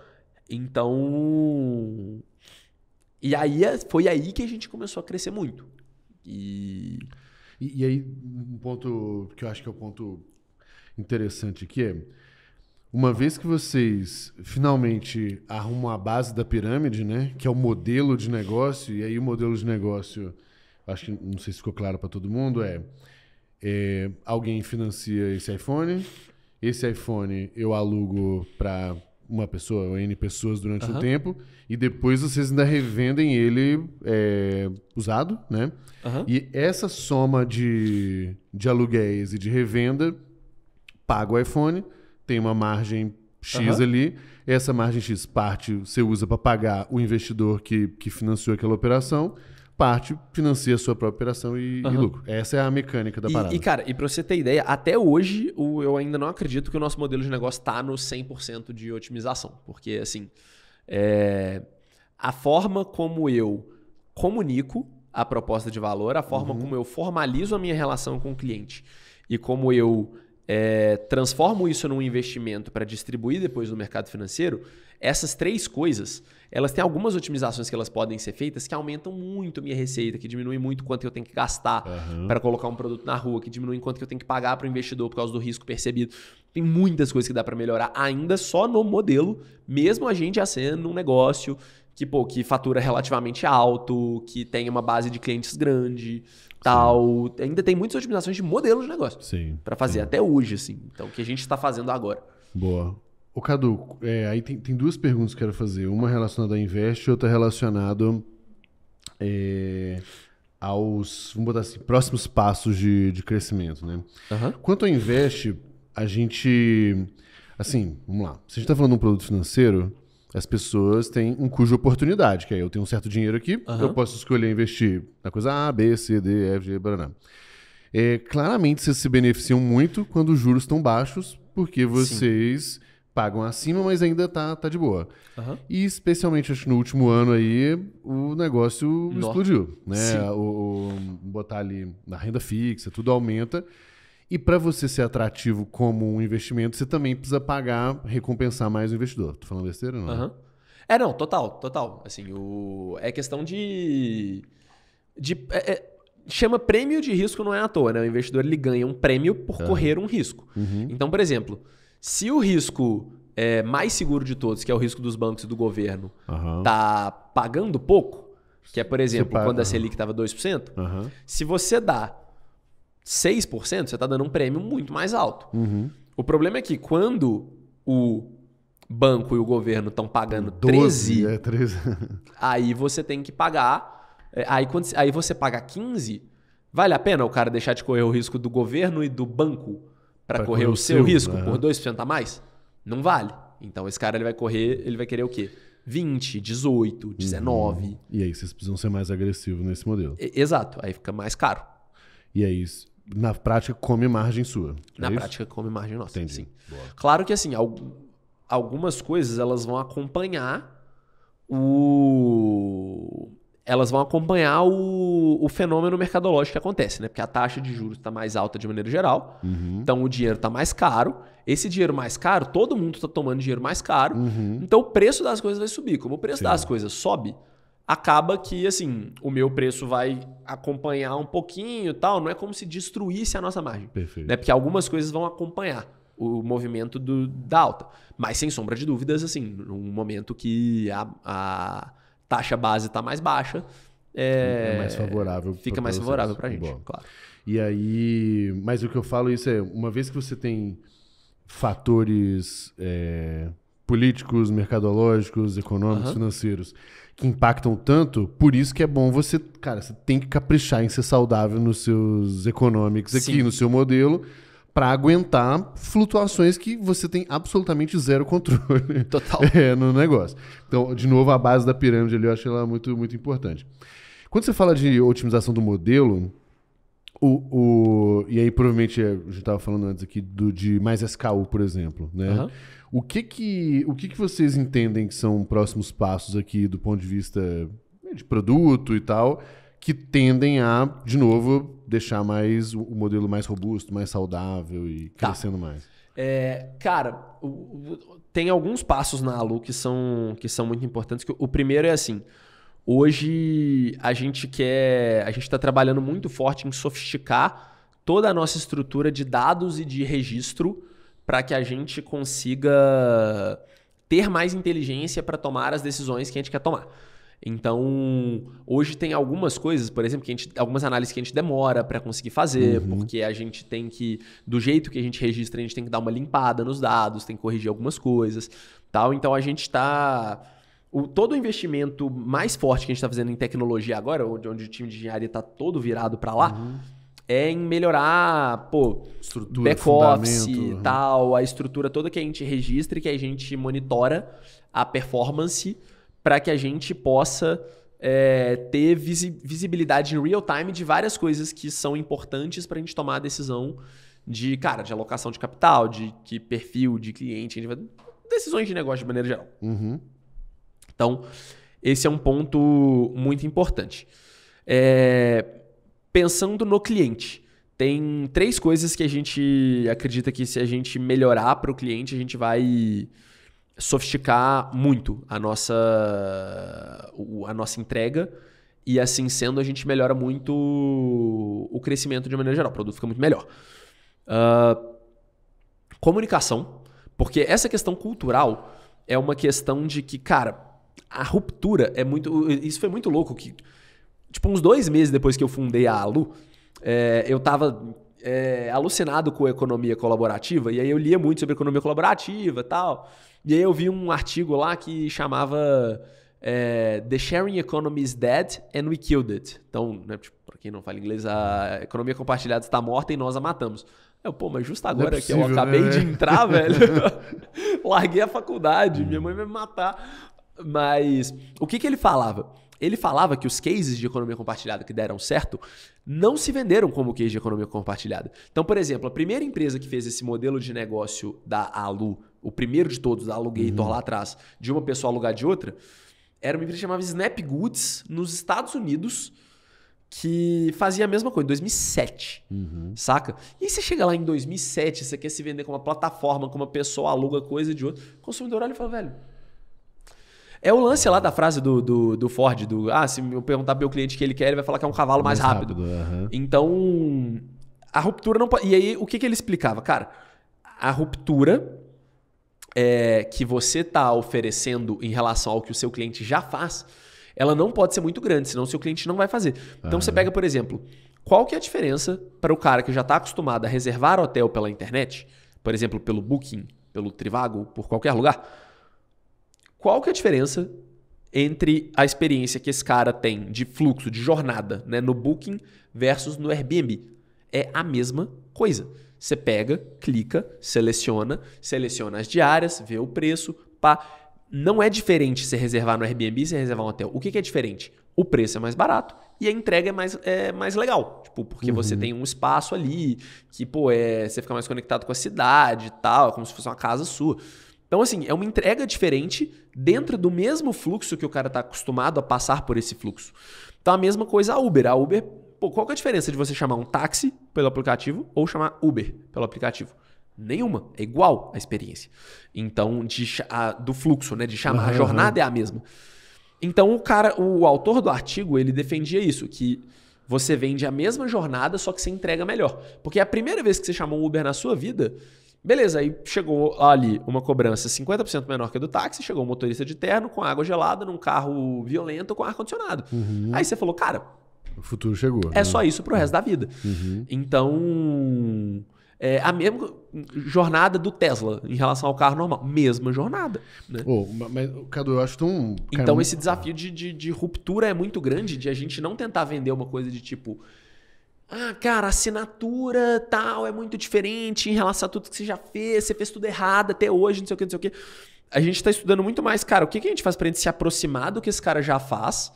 Speaker 2: Então. E aí é, foi aí que a gente começou a crescer muito.
Speaker 1: E. E, e aí, um ponto que eu acho que é o ponto interessante aqui é. Uma vez que vocês finalmente arrumam a base da pirâmide, né? Que é o modelo de negócio, e aí o modelo de negócio, acho que não sei se ficou claro para todo mundo, é, é alguém financia esse iPhone, esse iPhone eu alugo para uma pessoa ou N pessoas durante uhum. um tempo, e depois vocês ainda revendem ele é, usado, né? Uhum. E essa soma de, de aluguéis e de revenda paga o iPhone, tem uma margem X uhum. ali, essa margem X parte você usa para pagar o investidor que, que financiou aquela operação, parte financia a sua própria operação e, uhum. e lucro. Essa é a mecânica da e, parada. E,
Speaker 2: cara, e para você ter ideia, até hoje o, eu ainda não acredito que o nosso modelo de negócio está no 100% de otimização. Porque, assim, é, a forma como eu comunico a proposta de valor, a forma uhum. como eu formalizo a minha relação com o cliente e como eu é, transformo isso num investimento para distribuir depois no mercado financeiro, essas três coisas, elas têm algumas otimizações que elas podem ser feitas que aumentam muito minha receita, que diminuem muito quanto eu tenho que gastar uhum. para colocar um produto na rua, que diminuem quanto que eu tenho que pagar para o investidor por causa do risco percebido. Tem muitas coisas que dá para melhorar ainda só no modelo, mesmo a gente já sendo um negócio que, pô, que fatura relativamente alto, que tem uma base de clientes grande tal. Sim. Ainda tem muitas otimizações de modelo de negócio. Sim. Para fazer sim. até hoje, assim. Então, o que a gente está fazendo agora.
Speaker 1: Boa. O Cadu, é, aí tem, tem, duas perguntas que eu quero fazer. Uma relacionada à Invest e outra relacionada é, aos, vamos botar assim, próximos passos de, de crescimento, né? Uhum. Quanto ao Invest, a gente... Assim, vamos lá. Se a gente está falando de um produto financeiro, as pessoas têm um cujo oportunidade, que é eu tenho um certo dinheiro aqui, uhum. eu posso escolher investir na coisa A, B, C, D, F, G, blá, É, claramente vocês se beneficiam muito quando os juros estão baixos, porque vocês Sim. pagam acima, mas ainda tá, tá de boa. Uhum. E especialmente, acho que no último ano aí, o negócio Nossa. explodiu. Né? O, o, botar ali na renda fixa, tudo aumenta. E para você ser atrativo como um investimento, você também precisa pagar, recompensar mais o investidor. Tô falando besteira, não? Uhum.
Speaker 2: É, não, total, total. Assim, o... é questão de. de... É, é... Chama prêmio de risco não é à toa, né? O investidor ele ganha um prêmio por uhum. correr um risco. Uhum. Então, por exemplo, se o risco é mais seguro de todos, que é o risco dos bancos e do governo, uhum. tá pagando pouco, que é, por exemplo, paga, quando a Selic estava 2%, uhum. se você dá 6%, você está dando um prêmio muito mais alto. Uhum. O problema é que quando o banco e o governo estão pagando 12, 13, é 13. aí você tem que pagar. É, aí, quando, aí você paga 15, vale a pena o cara deixar de correr o risco do governo e do banco para correr, o seu, seu risco né? por 2% a mais? Não vale. Então esse cara ele vai correr, ele vai querer o quê?
Speaker 1: 20, 18, 19. Uhum. E aí vocês precisam ser mais agressivos nesse modelo. E, exato, aí fica mais caro. E é isso na prática, come margem sua. É Na isso? prática,
Speaker 2: come margem nossa. Entendi. Sim. Boa. Claro que assim, algumas coisas elas vão acompanhar o. Elas vão acompanhar o, o fenômeno mercadológico que acontece, né? Porque a taxa de juros está mais alta de maneira geral, uhum. então o dinheiro está mais caro. Esse dinheiro mais caro, todo mundo está tomando dinheiro mais caro, uhum. então o preço das coisas vai subir. Como o preço Sim. das coisas sobe, acaba que assim o meu preço vai acompanhar um pouquinho tal não é como se destruísse a nossa margem Perfeito. né porque algumas coisas vão acompanhar o movimento do, da alta mas sem sombra de dúvidas assim num momento que a, a taxa base está mais baixa é, é, mais favorável fica mais favorável para a gente Bom.
Speaker 1: claro e aí mas o que eu falo é isso é uma vez que você tem fatores é, políticos mercadológicos econômicos financeiros que impactam tanto, por isso que é bom você, cara, você tem que caprichar em ser saudável nos seus economics aqui, Sim. no seu modelo, para aguentar flutuações que você tem absolutamente zero controle total é, no negócio. Então, de novo, a base da pirâmide ali eu acho ela muito, muito importante. Quando você fala de otimização do modelo, o, o, e aí, provavelmente, é, a gente estava falando antes aqui do, de mais SKU, por exemplo. Né? Uhum. O, que, que, o que, que vocês entendem que são próximos passos aqui do ponto de vista né, de produto e tal, que tendem a, de novo, deixar mais o modelo mais robusto, mais saudável e tá. crescendo mais?
Speaker 2: É, cara, o, o, tem alguns passos na Alu que são, que são muito importantes. o primeiro é assim: Hoje a gente quer, a gente está trabalhando muito forte em sofisticar toda a nossa estrutura de dados e de registro para que a gente consiga ter mais inteligência para tomar as decisões que a gente quer tomar. Então, hoje tem algumas coisas, por exemplo, que gente, algumas análises que a gente demora para conseguir fazer, uhum. porque a gente tem que, do jeito que a gente registra, a gente tem que dar uma limpada nos dados, tem que corrigir algumas coisas, tal. Então a gente está o, todo o investimento mais forte que a gente está fazendo em tecnologia agora, onde, onde, o time de engenharia está todo virado para lá, uhum. é em melhorar, pô, estrutura, back office e né? tal, a estrutura toda que a gente registra e que a gente monitora a performance para que a gente possa é, ter visi visibilidade em real time de várias coisas que são importantes para a gente tomar a decisão de, cara, de alocação de capital, de, que perfil de cliente, decisões de negócio de maneira geral. Uhum. Então, esse é um ponto muito importante. É, pensando no cliente, tem três coisas que a gente acredita que se a gente melhorar para o cliente, a gente vai sofisticar muito a nossa, a nossa entrega. E assim sendo, a gente melhora muito o crescimento de maneira geral, o produto fica muito melhor. Uh, comunicação, porque essa questão cultural é uma questão de que, cara, a ruptura é muito. Isso foi muito louco. que Tipo, uns dois meses depois que eu fundei a Alu, é, eu tava é, alucinado com a economia colaborativa, e aí eu lia muito sobre economia colaborativa tal. E aí eu vi um artigo lá que chamava é, The Sharing Economy is Dead and We Killed It. Então, né, tipo, pra quem não fala inglês, a economia compartilhada está morta e nós a matamos. Eu, pô, mas justo é agora é possível, que eu acabei né? de entrar, velho, larguei a faculdade, minha mãe vai me matar. Mas o que, que ele falava? Ele falava que os cases de economia compartilhada que deram certo não se venderam como case de economia compartilhada. Então, por exemplo, a primeira empresa que fez esse modelo de negócio da Alu, o primeiro de todos, da Alugator uhum. lá atrás, de uma pessoa alugar de outra, era uma empresa chamada Snap Goods, nos Estados Unidos, que fazia a mesma coisa, em 2007, uhum. saca? E você chega lá em 2007, você quer se vender com uma plataforma, com uma pessoa aluga coisa de outra, o consumidor olha e fala, velho, é o lance lá da frase do, do, do Ford, do ah, se eu perguntar pro meu cliente o que ele quer, ele vai falar que é um cavalo mais, mais rápido. rápido uhum. Então, a ruptura não pode... E aí, o que, que ele explicava? Cara, a ruptura é que você está oferecendo em relação ao que o seu cliente já faz, ela não pode ser muito grande, senão o seu cliente não vai fazer. Então, uhum. você pega, por exemplo, qual que é a diferença para o cara que já está acostumado a reservar hotel pela internet, por exemplo, pelo Booking, pelo Trivago, por qualquer lugar qual que é a diferença entre a experiência que esse cara tem de fluxo, de jornada, né, no Booking versus no Airbnb? É a mesma coisa. Você pega, clica, seleciona, seleciona as diárias, vê o preço, pá. Não é diferente você reservar no Airbnb e reservar um hotel. O que, que é diferente? O preço é mais barato, e a entrega é mais, é mais legal. Tipo, porque uhum. você tem um espaço ali que, pô, é, você fica mais conectado com a cidade e tal, é como se fosse uma casa sua. Então, assim, é uma entrega diferente dentro do mesmo fluxo que o cara está acostumado a passar por esse fluxo. Então, a mesma coisa a Uber. A Uber, pô, qual é a diferença de você chamar um táxi pelo aplicativo ou chamar Uber pelo aplicativo? Nenhuma. É igual a experiência. Então, de, a, do fluxo, né? De chamar. Uhum. A jornada é a mesma. Então, o cara, o autor do artigo, ele defendia isso, que você vende a mesma jornada, só que você entrega melhor. Porque é a primeira vez que você chamou um Uber na sua vida, Beleza, aí chegou ali uma cobrança 50% menor que a do táxi, chegou um motorista de terno com água gelada num carro violento com ar-condicionado. Uhum. Aí você falou, cara.
Speaker 1: O futuro chegou. É né? só
Speaker 2: isso pro resto da vida. Uhum. Então. É a mesma jornada do Tesla em relação ao carro normal. Mesma jornada. Né? Oh, mas, Cadu, eu acho tão. Então, esse desafio de, de, de, ruptura é muito grande de a gente não tentar vender uma coisa de tipo. Ah, cara, assinatura tal é muito diferente em relação a tudo que você já fez, você fez tudo errado até hoje, não sei o que, não sei o que. A gente está estudando muito mais, cara, o que, que a gente faz para gente se aproximar do que esse cara já faz,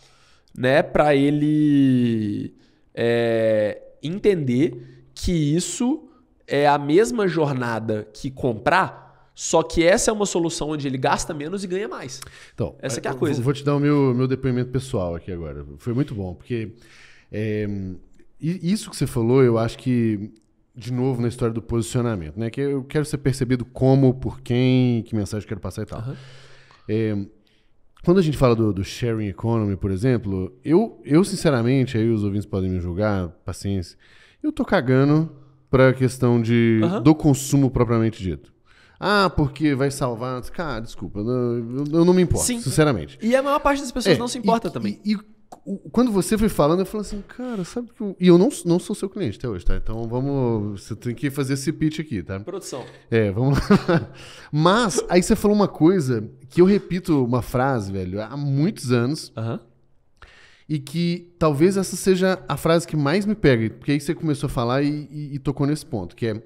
Speaker 2: né? Para ele é, entender que isso é a mesma jornada que comprar, só que essa é uma solução onde ele gasta menos e ganha mais. Então, essa é a coisa. Vou
Speaker 1: te dar o meu, meu depoimento pessoal aqui agora. Foi muito bom, porque é, isso que você falou, eu acho que, de novo, na história do posicionamento, né? Que eu quero ser percebido como, por quem, que mensagem eu quero passar e tal. Uhum. É, quando a gente fala do, do, sharing economy, por exemplo, eu, eu sinceramente, aí os ouvintes podem me julgar, paciência, eu tô cagando pra questão de, uhum. do consumo propriamente dito. Ah, porque vai salvar. Cara, ah, desculpa, eu não me importo, Sim. sinceramente. E a maior parte das pessoas é, não se importa e, também. E, e quando você foi falando, eu falei assim, cara, sabe que. Eu... E eu não, não sou seu cliente até hoje, tá? Então vamos. Você tem que fazer esse pitch aqui, tá? Produção. É, vamos lá. Mas, aí você falou uma coisa que eu repito uma frase, velho, há muitos anos. Uhum. E que talvez essa seja a frase que mais me pega, porque aí você começou a falar e, e, e tocou nesse ponto, que é: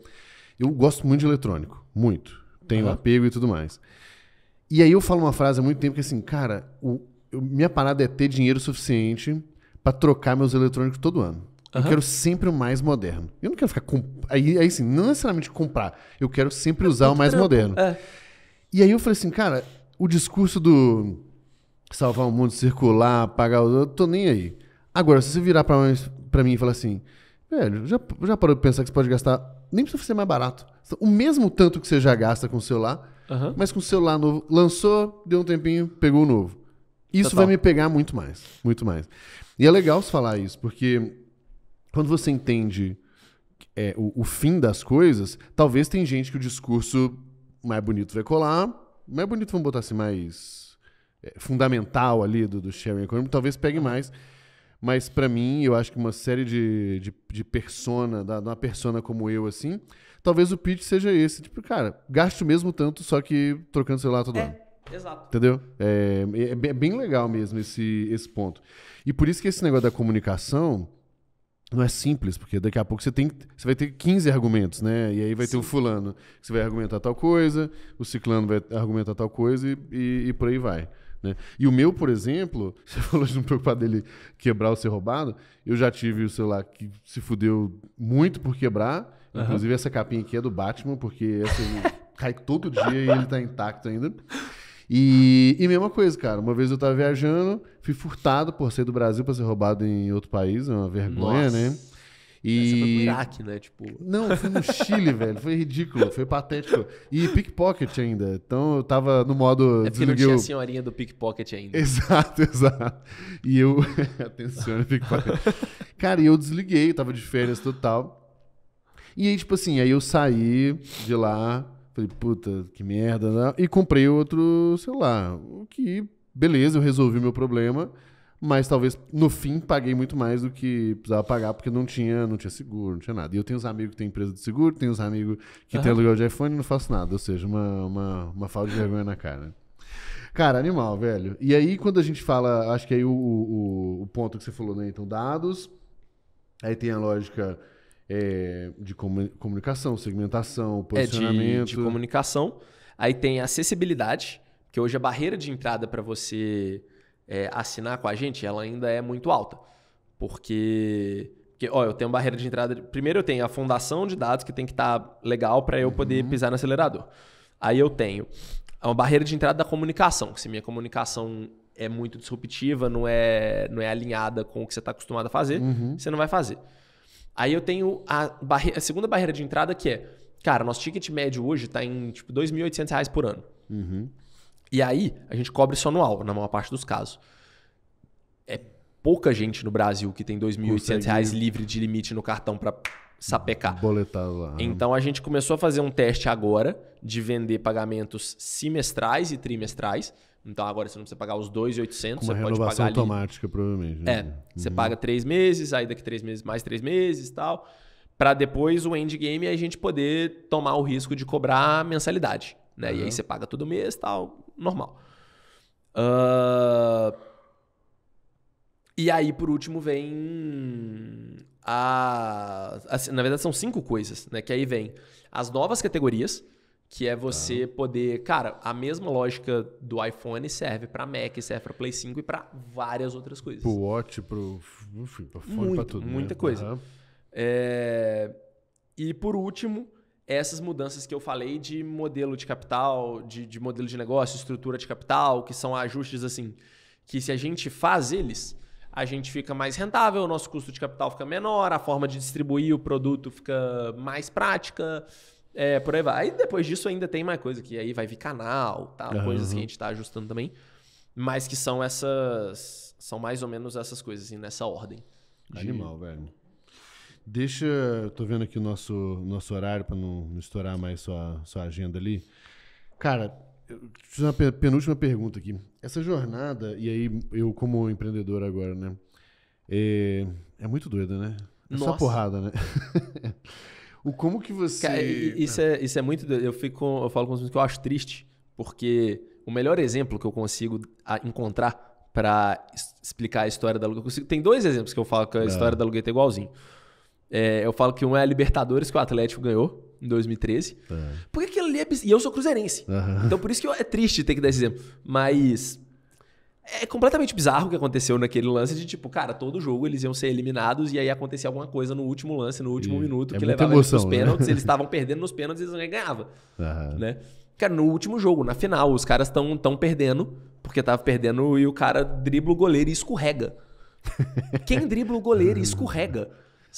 Speaker 1: eu gosto muito de eletrônico, muito. Tenho uhum. apego e tudo mais. E aí eu falo uma frase há muito tempo que é assim, cara, o, eu, minha parada é ter dinheiro suficiente para trocar meus eletrônicos todo ano. Uhum. Eu quero sempre o mais moderno. Eu não quero ficar. Comp... Aí, aí sim, não necessariamente comprar. Eu quero sempre é usar o mais trampo. moderno. É. E aí eu falei assim, cara, o discurso do salvar o mundo, circular, pagar Eu tô nem aí. Agora, se você virar pra, pra mim e falar assim, velho, já, já parou de pensar que você pode gastar. Nem precisa ser mais barato. O mesmo tanto que você já gasta com o celular, uhum. mas com o celular novo. Lançou, deu um tempinho, pegou o novo. Isso Total. vai me pegar muito mais, muito mais. E é legal se falar isso, porque quando você entende é, o, o, fim das coisas, talvez tem gente que o discurso mais bonito vai colar, mais bonito, vamos botar assim, mais é, fundamental ali do, do sharing economy, talvez pegue mais. Mas para mim, eu acho que uma série de, de, de persona, da, uma persona como eu, assim, talvez o pitch seja esse. Tipo, cara, gasto mesmo tanto, só que trocando celular todo é. ano. Exato. Entendeu? É, é, é, bem legal mesmo esse, esse ponto. E por isso que esse negócio da comunicação não é simples, porque daqui a pouco você tem você vai ter 15 argumentos, né? E aí vai Sim. ter o fulano que você vai argumentar tal coisa, o ciclano vai argumentar tal coisa e, e, e por aí vai. Né? E o meu, por exemplo, você falou de não preocupar dele quebrar ou ser roubado. Eu já tive o celular que se fudeu muito por quebrar. Uhum. Inclusive, essa capinha aqui é do Batman, porque essa assim, cai todo dia e ele tá intacto ainda. E, e mesma coisa, cara. Uma vez eu tava viajando, fui furtado por ser do Brasil para ser roubado em outro país, é uma vergonha, Nossa. né? E... Você foi Iraque, né? Tipo... Não, eu fui no Chile, velho. Foi ridículo, foi patético. E pickpocket ainda. Então eu tava no modo. É porque desligueu... não tinha a senhorinha
Speaker 2: do pickpocket ainda.
Speaker 1: Exato, exato. E eu. Atenção, pickpocket. Cara, e eu desliguei, tava de férias total. E aí, tipo assim, aí eu saí de lá Falei, puta, que merda. Não. Né? E comprei outro celular. O que, beleza, eu resolvi o meu problema. Mas talvez no fim paguei muito mais do que precisava pagar, porque não tinha, não tinha seguro, não tinha nada. E eu tenho uns amigos que têm empresa de seguro, tenho uns amigos que uhum. têm aluguel de iPhone e não faço nada. Ou seja, uma, uma, uma falta de vergonha na cara. Cara, animal, velho. E aí, quando a gente fala, acho que aí o, o, o ponto que você falou, né? Então, dados. Aí tem a lógica é, de comunicação, segmentação, posicionamento. É de, de
Speaker 2: comunicação. Aí tem acessibilidade, que hoje a é barreira de entrada para você é, assinar com a gente, ela ainda é muito alta. Porque, porque ó, eu tenho barreira de entrada. Primeiro eu tenho a fundação de dados que tem que estar tá legal para eu poder uhum. pisar no acelerador. Aí eu tenho uma barreira de entrada da comunicação, que se minha comunicação é muito disruptiva, não é, não é alinhada com o que você está acostumado a fazer, uhum. você não vai fazer. Aí eu tenho a, a, segunda barreira de entrada que é, cara, nosso ticket médio hoje está em tipo R$ 2.800 por ano. Uhum. E aí a gente cobre só anual, na maior parte dos casos. É pouca gente no Brasil que tem R$ 2.800 livre de limite no cartão para sapecar. lá. Então a gente começou a fazer um teste agora de vender pagamentos semestrais e trimestrais. Então agora você não precisa pagar os 2,800, você pode pagar ali. automática, provavelmente. Né? É, uhum. você paga três meses, aí daqui três meses mais três meses e tal, para depois o endgame a gente poder tomar o risco de cobrar mensalidade, né? Uhum. E aí você paga todo mês, tal, normal. Uh... E aí por último vem a, a, na verdade, são cinco coisas, né? Que aí vem as novas categorias, que é você ah. poder. Cara, a mesma lógica do iPhone serve para Mac, serve para Play 5 e para várias outras coisas.
Speaker 1: Pro Watch, pro. Enfim, pro fone, para tudo. Né? Muita né? coisa.
Speaker 2: É, e por último, essas mudanças que eu falei de modelo de capital, de, de modelo de negócio, estrutura de capital, que são ajustes assim, que se a gente faz eles a gente fica mais rentável, o nosso custo de capital fica menor, a forma de distribuir o produto fica mais prática, é, por aí vai. Aí depois disso ainda tem mais coisa, que aí vai vir canal, tá uhum. coisas que a gente está ajustando também, mas que são essas, são mais ou menos essas coisas, assim, nessa ordem. De... Animal, velho.
Speaker 1: Deixa, tô vendo aqui o nosso, nosso horário para não, não estourar mais sua, sua agenda ali. Cara, eu fazer uma penúltima pergunta aqui. Essa jornada, e aí eu como empreendedor agora, né? É, é muito doida, né? É Nossa. só porrada, né? o como
Speaker 2: que você... Cara, isso, ah. é, isso é muito doido. Eu, fico, eu falo com os meus que eu acho triste, porque o melhor exemplo que eu consigo encontrar para explicar a história da Alugueta. Consigo... Tem dois exemplos que eu falo que a história é. da Lugueta é igualzinho. É, eu falo que um é a Libertadores que o Atlético ganhou, em 2013. Uhum. É. Porque aquilo ali é. E eu sou cruzeirense. Uhum. Então por isso que eu, é triste ter que dar esse exemplo. Mas. É completamente bizarro o que aconteceu naquele lance de tipo, cara, todo jogo eles iam ser eliminados e aí acontecia alguma coisa no último lance, no último e minuto, é que levava emoção, né? eles pros pênaltis, né? eles estavam perdendo nos pênaltis e eles ganhavam. Uhum. Né? Cara, no último jogo, na final, os caras estão tão perdendo, porque tava perdendo e o cara dribla o goleiro e escorrega. Quem dribla o goleiro e escorrega?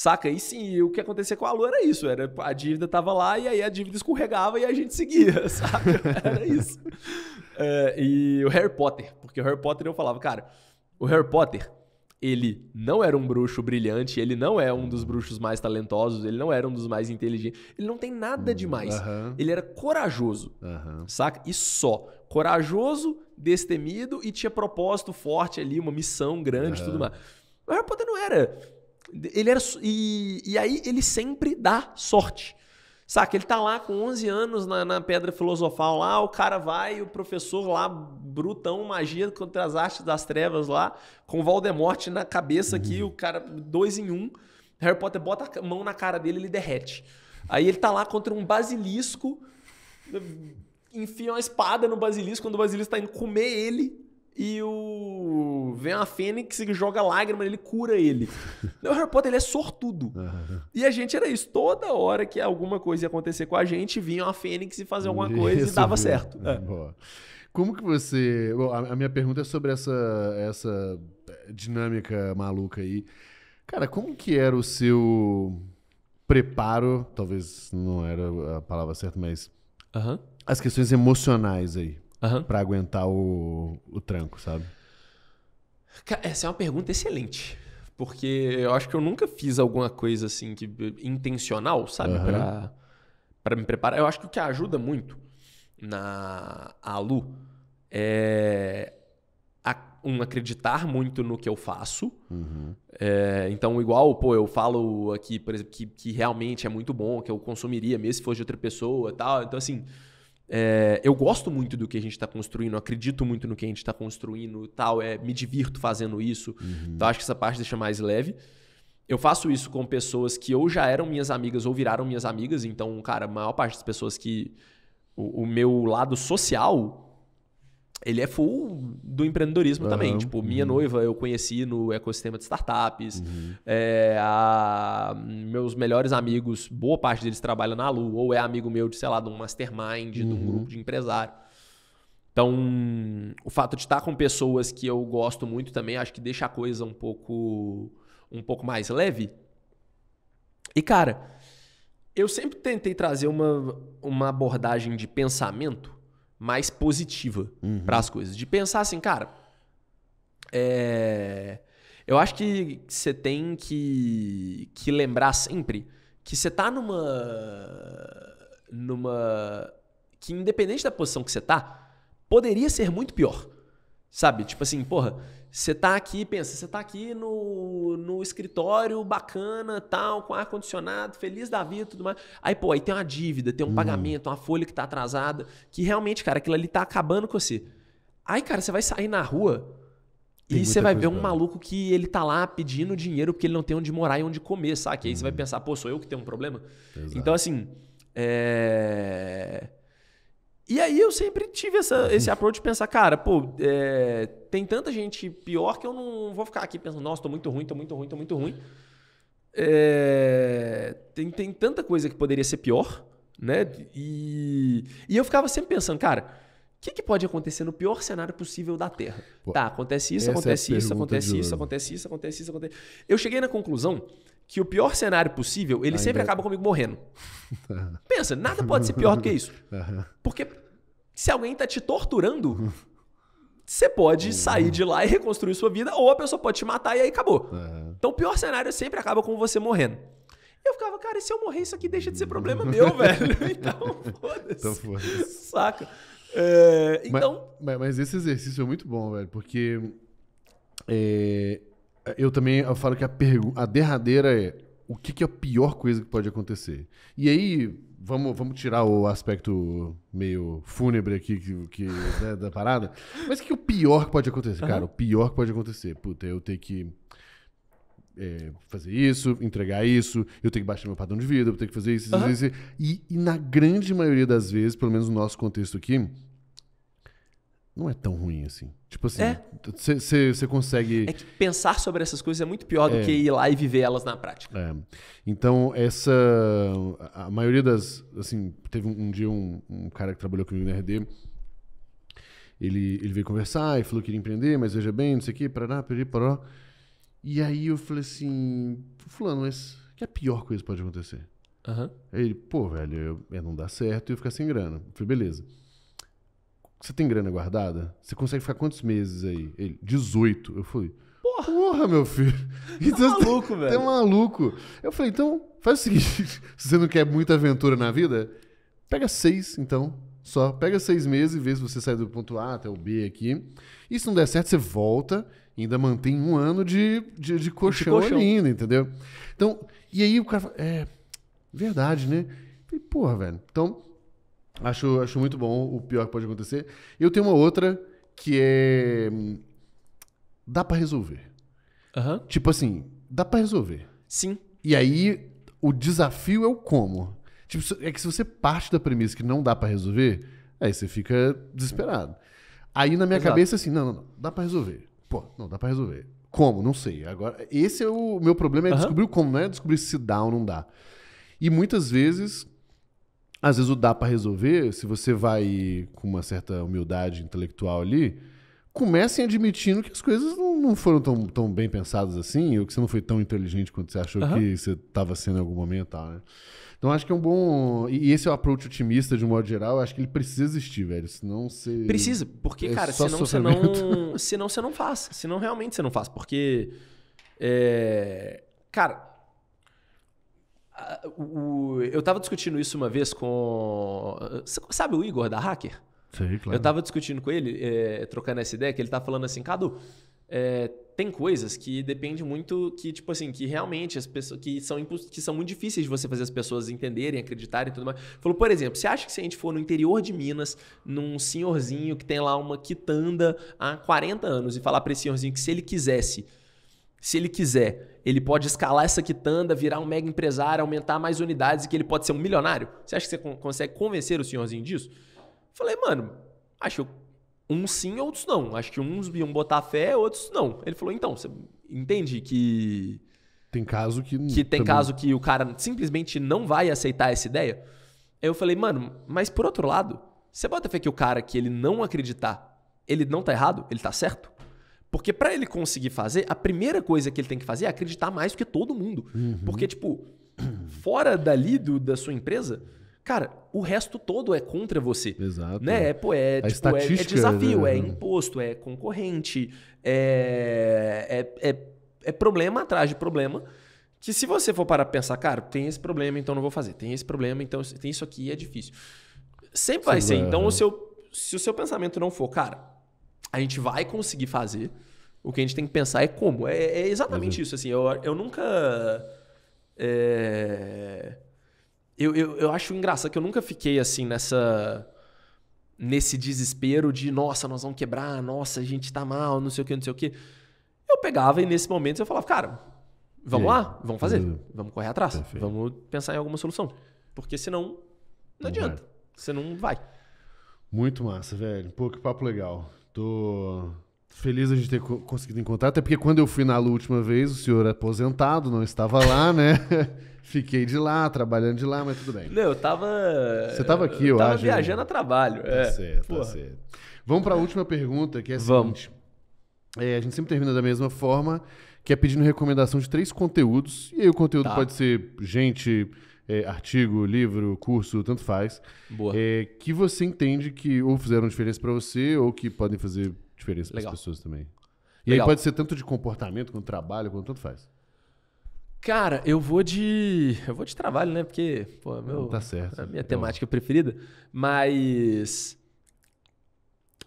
Speaker 2: Saca? E sim, o que acontecia com a Lu era isso, era a dívida tava lá e aí a dívida escorregava e a gente seguia, sabe? Era isso. é, e o Harry Potter, porque o Harry Potter eu falava, cara, o Harry Potter, ele não era um bruxo brilhante, ele não é um dos bruxos mais talentosos, ele não era um dos mais inteligentes, ele não tem nada hum, demais. Uhum. Ele era corajoso, uhum. saca? E só. Corajoso, destemido e tinha propósito forte ali, uma missão grande e uhum. tudo mais. O Harry Potter não era ele era, e, e aí ele sempre dá sorte. Saca, ele tá lá com 11 anos na, na Pedra Filosofal lá, o cara vai, o professor lá, brutão, magia contra as artes das trevas lá, com Voldemort na cabeça aqui, uhum. o cara, dois em um. Harry Potter bota a mão na cara dele ele derrete. Aí ele tá lá contra um basilisco, enfia uma espada no basilisco, quando o basilisco tá indo comer ele, e o vem a Fênix e joga lágrima, ele cura ele. o Harry Potter ele é sortudo. Uhum. E a gente era isso. Toda hora que alguma coisa ia acontecer com a gente, vinha a Fênix e fazia alguma coisa isso, e dava viu? certo. É, é. Boa.
Speaker 1: Como que você. Bom, a minha pergunta é sobre essa, essa dinâmica maluca aí. Cara, como que era o seu preparo? Talvez não era a palavra certa, mas. Uhum. As questões emocionais aí uhum. para aguentar o, o tranco, sabe?
Speaker 2: Essa é uma pergunta excelente. Porque eu acho que eu nunca fiz alguma coisa assim que eh, intencional, sabe? Uhum. Pra, me preparar. Eu acho que o que ajuda muito na ALU é um acreditar muito no que eu faço. Uhum. É, então, igual, pô, eu falo aqui, por exemplo, que, que realmente é muito bom, que eu consumiria mesmo se fosse de outra pessoa e tal. Então, assim, é, eu gosto muito do que a gente está construindo, acredito muito no que a gente está construindo tal, é, me divirto fazendo isso. Uhum. Então acho que essa parte deixa mais leve. Eu faço isso com pessoas que ou já eram minhas amigas ou viraram minhas amigas. Então, cara, a maior parte das pessoas que. O, o meu lado social ele é full do empreendedorismo uhum. também. Tipo, minha uhum. noiva eu conheci no ecossistema de startups. Uhum. É, a, meus melhores amigos, boa parte deles trabalha na Lu, ou é amigo meu de, sei lá, de um mastermind, uhum. de um uhum. grupo de empresário. Então, o fato de estar com pessoas que eu gosto muito também, acho que deixa a coisa um pouco, um pouco mais leve. E, cara, eu sempre tentei trazer uma, uma abordagem de pensamento mais positiva uhum. para as coisas. De pensar assim, cara, é... eu acho que você tem que, que lembrar sempre que você tá numa. numa. que independente da posição que você tá, poderia ser muito pior. Sabe? Tipo assim, porra, você tá aqui, pensa, você tá aqui no, no escritório bacana, tal, com ar-condicionado, feliz da vida tudo mais. Aí, pô, aí tem uma dívida, tem um hum. pagamento, uma folha que tá atrasada, que realmente, cara, aquilo ali tá acabando com você. Aí, cara, você vai sair na rua
Speaker 1: tem e você vai ver um
Speaker 2: maluco que ele tá lá pedindo dinheiro porque ele não tem onde morar e onde comer, sabe? Aí você vai uhum. pensar, pô, sou eu que tenho um problema? Exato. Então, assim, é e aí eu sempre tive essa, esse approach de pensar, cara, pô, é, tem tanta gente pior que eu não vou ficar aqui pensando, nossa, tô muito ruim, tô muito ruim, tô muito ruim. É, tem, tem tanta coisa que poderia ser pior, né?
Speaker 1: E,
Speaker 2: e eu ficava sempre pensando, cara, o que, que, pode acontecer no pior cenário possível da Terra? Pô, tá, acontece isso, acontece, é isso, acontece isso, acontece isso, acontece isso, acontece isso. Eu cheguei na conclusão que o pior cenário possível, ele Ainda... sempre acaba comigo morrendo. Pensa, nada pode ser pior do que isso. Porque se alguém está te torturando, você pode uhum. sair de lá e reconstruir sua vida, ou a pessoa pode te matar e aí acabou. Uhum. Então, o pior cenário sempre acaba com você morrendo. E eu ficava, cara, e se eu morrer, isso aqui deixa de ser problema meu, velho. Então, foda-se. Então, foda
Speaker 1: Saca? É, então. Mas, mas, esse exercício é muito bom, velho, porque. É, eu também eu falo que a, a derradeira é: o que, que é a pior coisa que pode acontecer? E aí, Vamos, vamos tirar o aspecto meio fúnebre aqui que, que né, da parada. Mas o que, que é o pior que pode acontecer, uhum. cara? O pior que pode acontecer. Puta, eu ter que é, fazer isso, entregar isso, eu tenho que baixar meu padrão de vida, eu tenho que fazer isso, uhum. isso, isso. E, e na grande maioria das vezes, pelo menos no nosso contexto aqui, não é tão ruim assim. Tipo assim, você é. consegue. É que
Speaker 2: pensar sobre essas coisas é muito pior é. do que ir lá e viver elas na
Speaker 1: prática. É. Então, essa. A maioria das. Assim, teve um, um dia um, um, cara que trabalhou comigo na RD. Ele, ele veio conversar e falou que queria empreender, mas veja bem, não sei o quê, parará, peri, paró. E aí eu falei assim: Fulano, mas que é a pior coisa que pode acontecer? Uhum. Aí ele, pô, velho, eu, eu não dá certo e eu ficar sem grana. Eu falei, beleza. Você tem grana guardada? Você consegue ficar quantos meses aí? Ele, 18. Eu falei, porra, porra meu filho. Tá então, tá maluco, tem, velho. Tá maluco. Eu falei, então, faz o seguinte: se você não quer muita aventura na vida, pega seis, então. Só pega seis meses e vê se você sai do ponto A até o B aqui. E se não der certo, você volta e ainda mantém um ano de, de, de colchão, ainda, entendeu? Então, e aí o cara fala, é, verdade, né? falei, porra, velho. Então, Acho, acho muito bom o pior que pode acontecer. Eu tenho uma outra que é. Dá para resolver. Uhum. Tipo assim, dá para resolver. Sim. E aí, o desafio é o como. Tipo, é que se você parte da premissa que não dá para resolver, aí você fica desesperado. Aí na minha Exato. cabeça, assim, não, não, não, dá pra resolver. Pô, não, dá pra resolver. Como? Não sei. Agora, esse é o meu problema, é uhum. descobrir o como, não é descobrir se dá ou não dá. E muitas vezes às vezes o dá para resolver, se você vai com uma certa humildade intelectual ali, comecem admitindo que as coisas não, não foram tão, tão bem pensadas assim, ou que você não foi tão inteligente quanto você achou uhum. que você estava sendo em algum momento, tal, né? Então acho que é um bom. E esse é o approach otimista de um modo geral. acho que ele precisa existir, velho. Senão você. Precisa, porque, é cara, senão você não.
Speaker 2: Senão você não faz. Senão realmente você não faz. Porque. É... Cara, o, eu estava discutindo isso uma vez com. Sabe o Igor da Hacker?
Speaker 1: Sim, claro. Eu estava
Speaker 2: discutindo com ele, é, trocando essa ideia, que ele tá falando assim, Cadu, é, tem coisas que depende muito que, tipo assim, que realmente as pessoas. Que são, que são muito difíceis de você fazer as pessoas entenderem, acreditarem e tudo mais. Falou, por exemplo, você acha que se a gente for no interior de Minas, num senhorzinho que tem lá uma quitanda há 40 anos, e falar para esse senhorzinho que se ele quisesse se ele quiser, ele pode escalar essa quitanda, virar um mega empresário, aumentar mais unidades e que ele pode ser um milionário. Você acha que você consegue convencer o senhorzinho disso? Falei, mano, acho um sim, outros não. Acho que uns iam botar fé, outros não. Ele falou, então, você entende que. Tem caso que. Que tem também... caso que o cara simplesmente não vai aceitar essa ideia? Aí eu falei, mano, mas por outro lado, você bota fé que o cara que ele não acreditar, ele não tá errado, ele tá certo? Porque para ele conseguir fazer, a primeira coisa que ele tem que fazer é acreditar mais do que todo mundo. Uhum. Porque, tipo, fora dali do, da sua empresa, cara, o resto todo é contra você. Exato. Né? É, pô, é, tipo, é, é, desafio, é né? é imposto, é concorrente, é, é, é, é problema atrás de problema. Que se você for parar pra pensar, cara, tem esse problema, então não vou fazer. Tem esse problema, então tem isso aqui, é difícil. Sempre vai Sim, ser. Então, o seu, se o seu pensamento não for, cara, a gente vai conseguir fazer. O que a gente tem que pensar é como. É, é exatamente uhum. isso. Assim, eu, eu nunca. É, eu, eu, eu acho engraçado que eu nunca fiquei assim nessa. Nesse desespero de, nossa, nós vamos quebrar, nossa, a gente tá mal, não sei o que, não sei o que. Eu pegava e nesse momento eu falava, cara, vamos lá, vamos fazer, uhum. vamos correr atrás, Perfeito. vamos pensar em alguma solução. Porque senão não, não adianta, vai. você não vai.
Speaker 1: Muito massa, velho. Pô, que papo legal. Tô feliz a gente ter conseguido encontrar, até porque quando eu fui na última vez, o senhor aposentado não estava lá, né? Fiquei de lá, trabalhando de lá, mas tudo bem. Não, eu
Speaker 2: tava. Você tava aqui, eu, eu tava acho. Tava viajando né? a trabalho. Tá é. certo, tá Porra. tá certo.
Speaker 1: Vamos para a última pergunta, que é a Vamos. É, a gente sempre termina da mesma forma, que é pedindo recomendação de três conteúdos. E aí o conteúdo tá. pode ser gente é, artigo, livro, curso, tanto faz, Boa. É, que você entende que ou fizeram diferença para você ou que podem fazer diferença para as pessoas também. E Legal. aí pode ser tanto de comportamento, quanto trabalho, quanto tanto faz.
Speaker 2: Cara, eu vou de. Eu vou de trabalho, né? Porque, pô, é meu, Não, tá certo. É a minha tá temática preferida. Mas.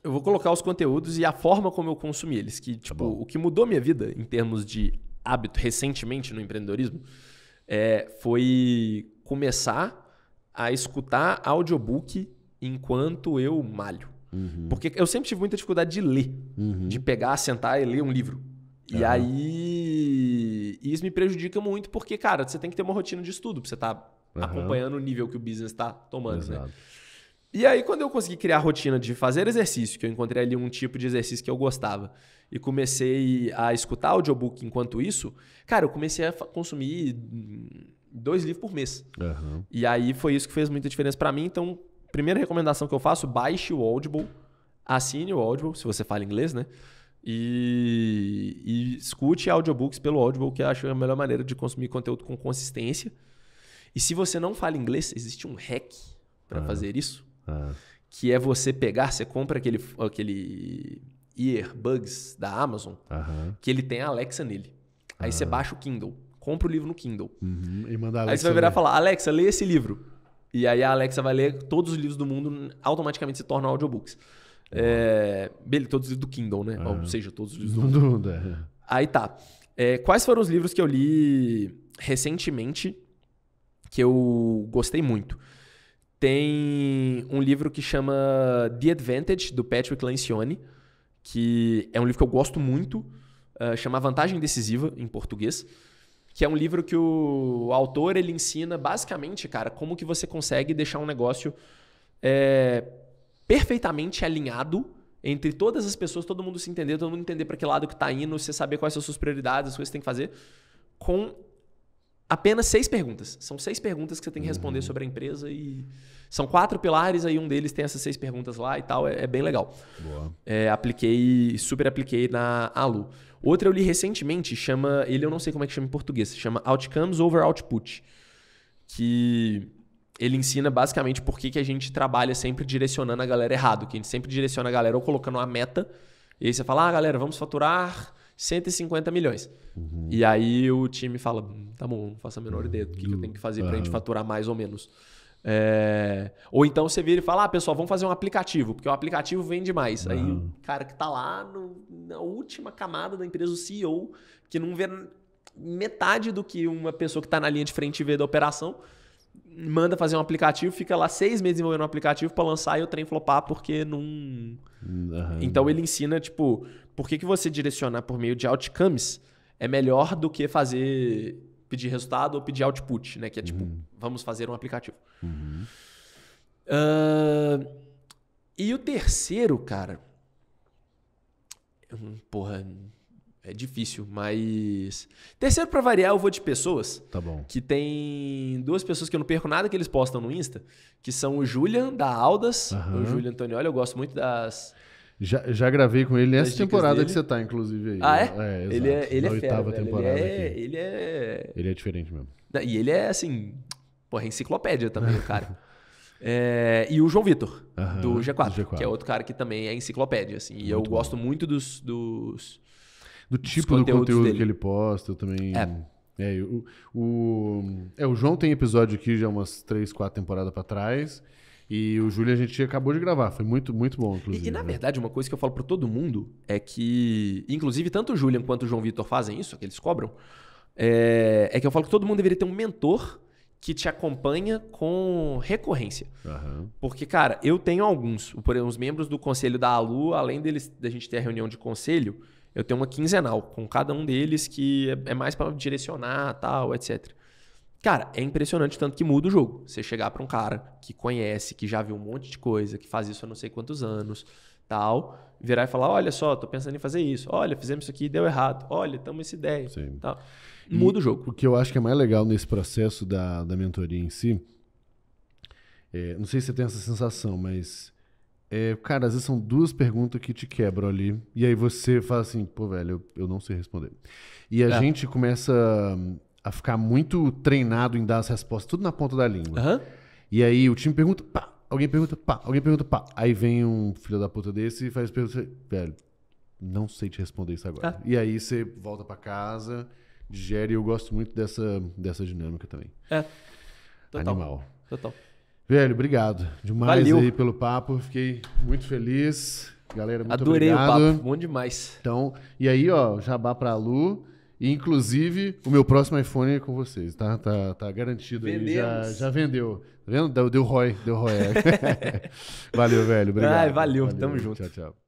Speaker 2: Eu vou colocar os conteúdos e a forma como eu consumi eles. Que, tá tipo, tá o que mudou minha vida em termos de hábito recentemente no empreendedorismo é, foi começar a escutar audiobook enquanto eu malho. Uhum. Porque eu sempre tive muita dificuldade de ler, uhum. de pegar, sentar e ler um livro. E uhum. aí. Isso me prejudica muito, porque, cara, você tem que ter uma rotina de estudo pra você estar tá acompanhando o nível que o business está tomando, né? Exato. né? E aí, quando eu consegui criar a rotina de fazer exercício, que eu encontrei ali um tipo de exercício que eu gostava, e comecei a escutar audiobook enquanto isso, cara, eu comecei a consumir dois livros por mês. Uhum. E aí foi isso que fez muita diferença para mim. Então, primeira recomendação que eu faço, baixe o Audible, assine o Audible, se você fala inglês, né? E, e escute audiobooks pelo Audible, que eu acho a melhor maneira de consumir conteúdo com consistência. E se você não fala inglês, existe um hack para fazer isso, ah. que é você pegar, você compra aquele, aquele earbuds da Amazon, que ele tem a Alexa nele. Aí você ah. baixa o Kindle compra o livro no Kindle. Uhum,
Speaker 1: e manda Aí você vai virar ler. e
Speaker 2: falar, Alexa, lê esse livro. E aí a Alexa vai ler todos os livros do mundo, automaticamente se tornam audiobooks. Uhum. É, todos os livros do Kindle, né? Uhum. Ou é. seja, todos os livros do mundo. mundo é. Aí tá. É, quais foram os livros que eu li recentemente que eu gostei muito? Tem um livro que chama The Advantage, do Patrick Lencioni, que é um livro que eu gosto muito, uh, chama Vantagem Decisiva, em português que é um livro que o autor ele ensina basicamente, cara, como que você consegue deixar um negócio é, perfeitamente alinhado entre todas as pessoas, todo mundo se entender, todo mundo entender para que lado que tá indo, você saber quais são as suas prioridades, as coisas que você tem que fazer, com apenas seis perguntas. São seis perguntas que você tem que responder uhum. sobre a empresa e são quatro pilares aí um deles tem essas seis perguntas lá e tal, é, é bem legal. Boa. É, apliquei, super apliquei na Alu. Outra eu li recentemente, chama. Ele eu não sei como é que chama em português, chama Outcomes over Output. Que ele ensina basicamente por que, que a gente trabalha sempre direcionando a galera errado, que a gente sempre direciona a galera ou colocando uma meta, e aí você fala, ah, galera, vamos faturar 150 milhões. Uhum. E aí o time fala, hum, tá bom, não faço a menor ideia do que, uhum. que eu tenho que fazer uhum. pra gente uhum. faturar mais ou menos. É... Ou então você vira e fala, ah, pessoal, vamos fazer um aplicativo, porque o aplicativo vende mais. Uhum. Aí o cara que está lá no, na última camada da empresa, o CEO, que não vê metade do que uma pessoa que está na linha de frente vê da operação, manda fazer um aplicativo, fica lá seis meses desenvolvendo um aplicativo para lançar e o trem flopar porque não... Uhum. Então ele ensina, tipo, por que, que você direcionar por meio de outcomes é melhor do que fazer pedir resultado ou pedir output, né? Que é tipo, uhum. vamos fazer um aplicativo. Uhum. Uh, e o terceiro, cara. Hum, porra, é difícil, mas. Terceiro, para variar, eu vou de pessoas. Tá bom. Que tem duas pessoas que eu não perco nada que eles postam no Insta, que são o Julian, da Aldas, uhum. o Julian Antonioli, eu gosto muito das.
Speaker 1: Já, já gravei com ele nessa temporada dele. que você tá, inclusive. Aí. Ah, é? é ele é, ele é Na é fera, temporada ele é, aqui. ele é... Ele é diferente mesmo.
Speaker 2: E ele é, assim, porra, é enciclopédia também, o cara. É, e o João Vitor, do, G4, do, G4, que é outro cara que também é enciclopédia, assim. Muito e eu bom. gosto muito dos... dos
Speaker 1: do tipo do conteúdo dele. que ele posta, eu também... É. É o, o, é, o João tem episódio aqui já umas três, quatro temporadas para trás. E o Júlio a gente acabou de gravar, foi muito, muito bom, inclusive. E, e na né? verdade, uma coisa que eu falo para todo mundo é que, inclusive,
Speaker 2: tanto o Julian quanto o João Vitor fazem isso, que eles cobram, é, é que eu falo que todo mundo deveria ter um mentor que te acompanha com recorrência. Uhum. Porque, cara, eu tenho alguns, por exemplo, os membros do conselho da ALU, além deles da gente ter a reunião de conselho, eu tenho uma quinzenal com cada um deles que é, é mais para direcionar, tal, etc. Cara, é impressionante tanto que muda o jogo. Você chegar para um cara que conhece, que já viu um monte de coisa, que faz isso há não sei quantos anos, tal, virar e falar: olha só, tô pensando em fazer isso, olha, fizemos isso aqui e deu errado, olha, temos essa ideia. Sim. Tal. Muda e o jogo.
Speaker 1: O que eu acho que é mais legal nesse processo da, da mentoria em si, é, não sei se você tem essa sensação, mas. É, cara, às vezes são duas perguntas que te quebram ali. E aí você fala assim, pô, velho, eu, eu não sei responder. E a é. gente começa a ficar muito treinado em dar as respostas, tudo na ponta da língua. Uhum. E aí o time pergunta, pá, alguém pergunta, pá, alguém pergunta, pá. Aí vem um filho da puta desse e faz pergunta, velho, não sei te responder isso agora. Ah. E aí você volta para casa, digere, e eu gosto muito dessa, dessa dinâmica também. É. Total. Animal. Total. Velho, obrigado demais Valeu. aí pelo papo. Fiquei muito feliz. Galera, muito Adorei obrigado. Adorei o papo, bom demais. Então, e aí, ó, jabá pra Lu. E, inclusive, o meu próximo iPhone é com vocês, tá? Tá, tá garantido Vendemos. aí. Já, já vendeu. Tá vendo? Deu, deu ROI. Deu ROI. valeu, velho. Obrigado. Ai, valeu, valeu. Tamo valeu. junto. Tchau, tchau.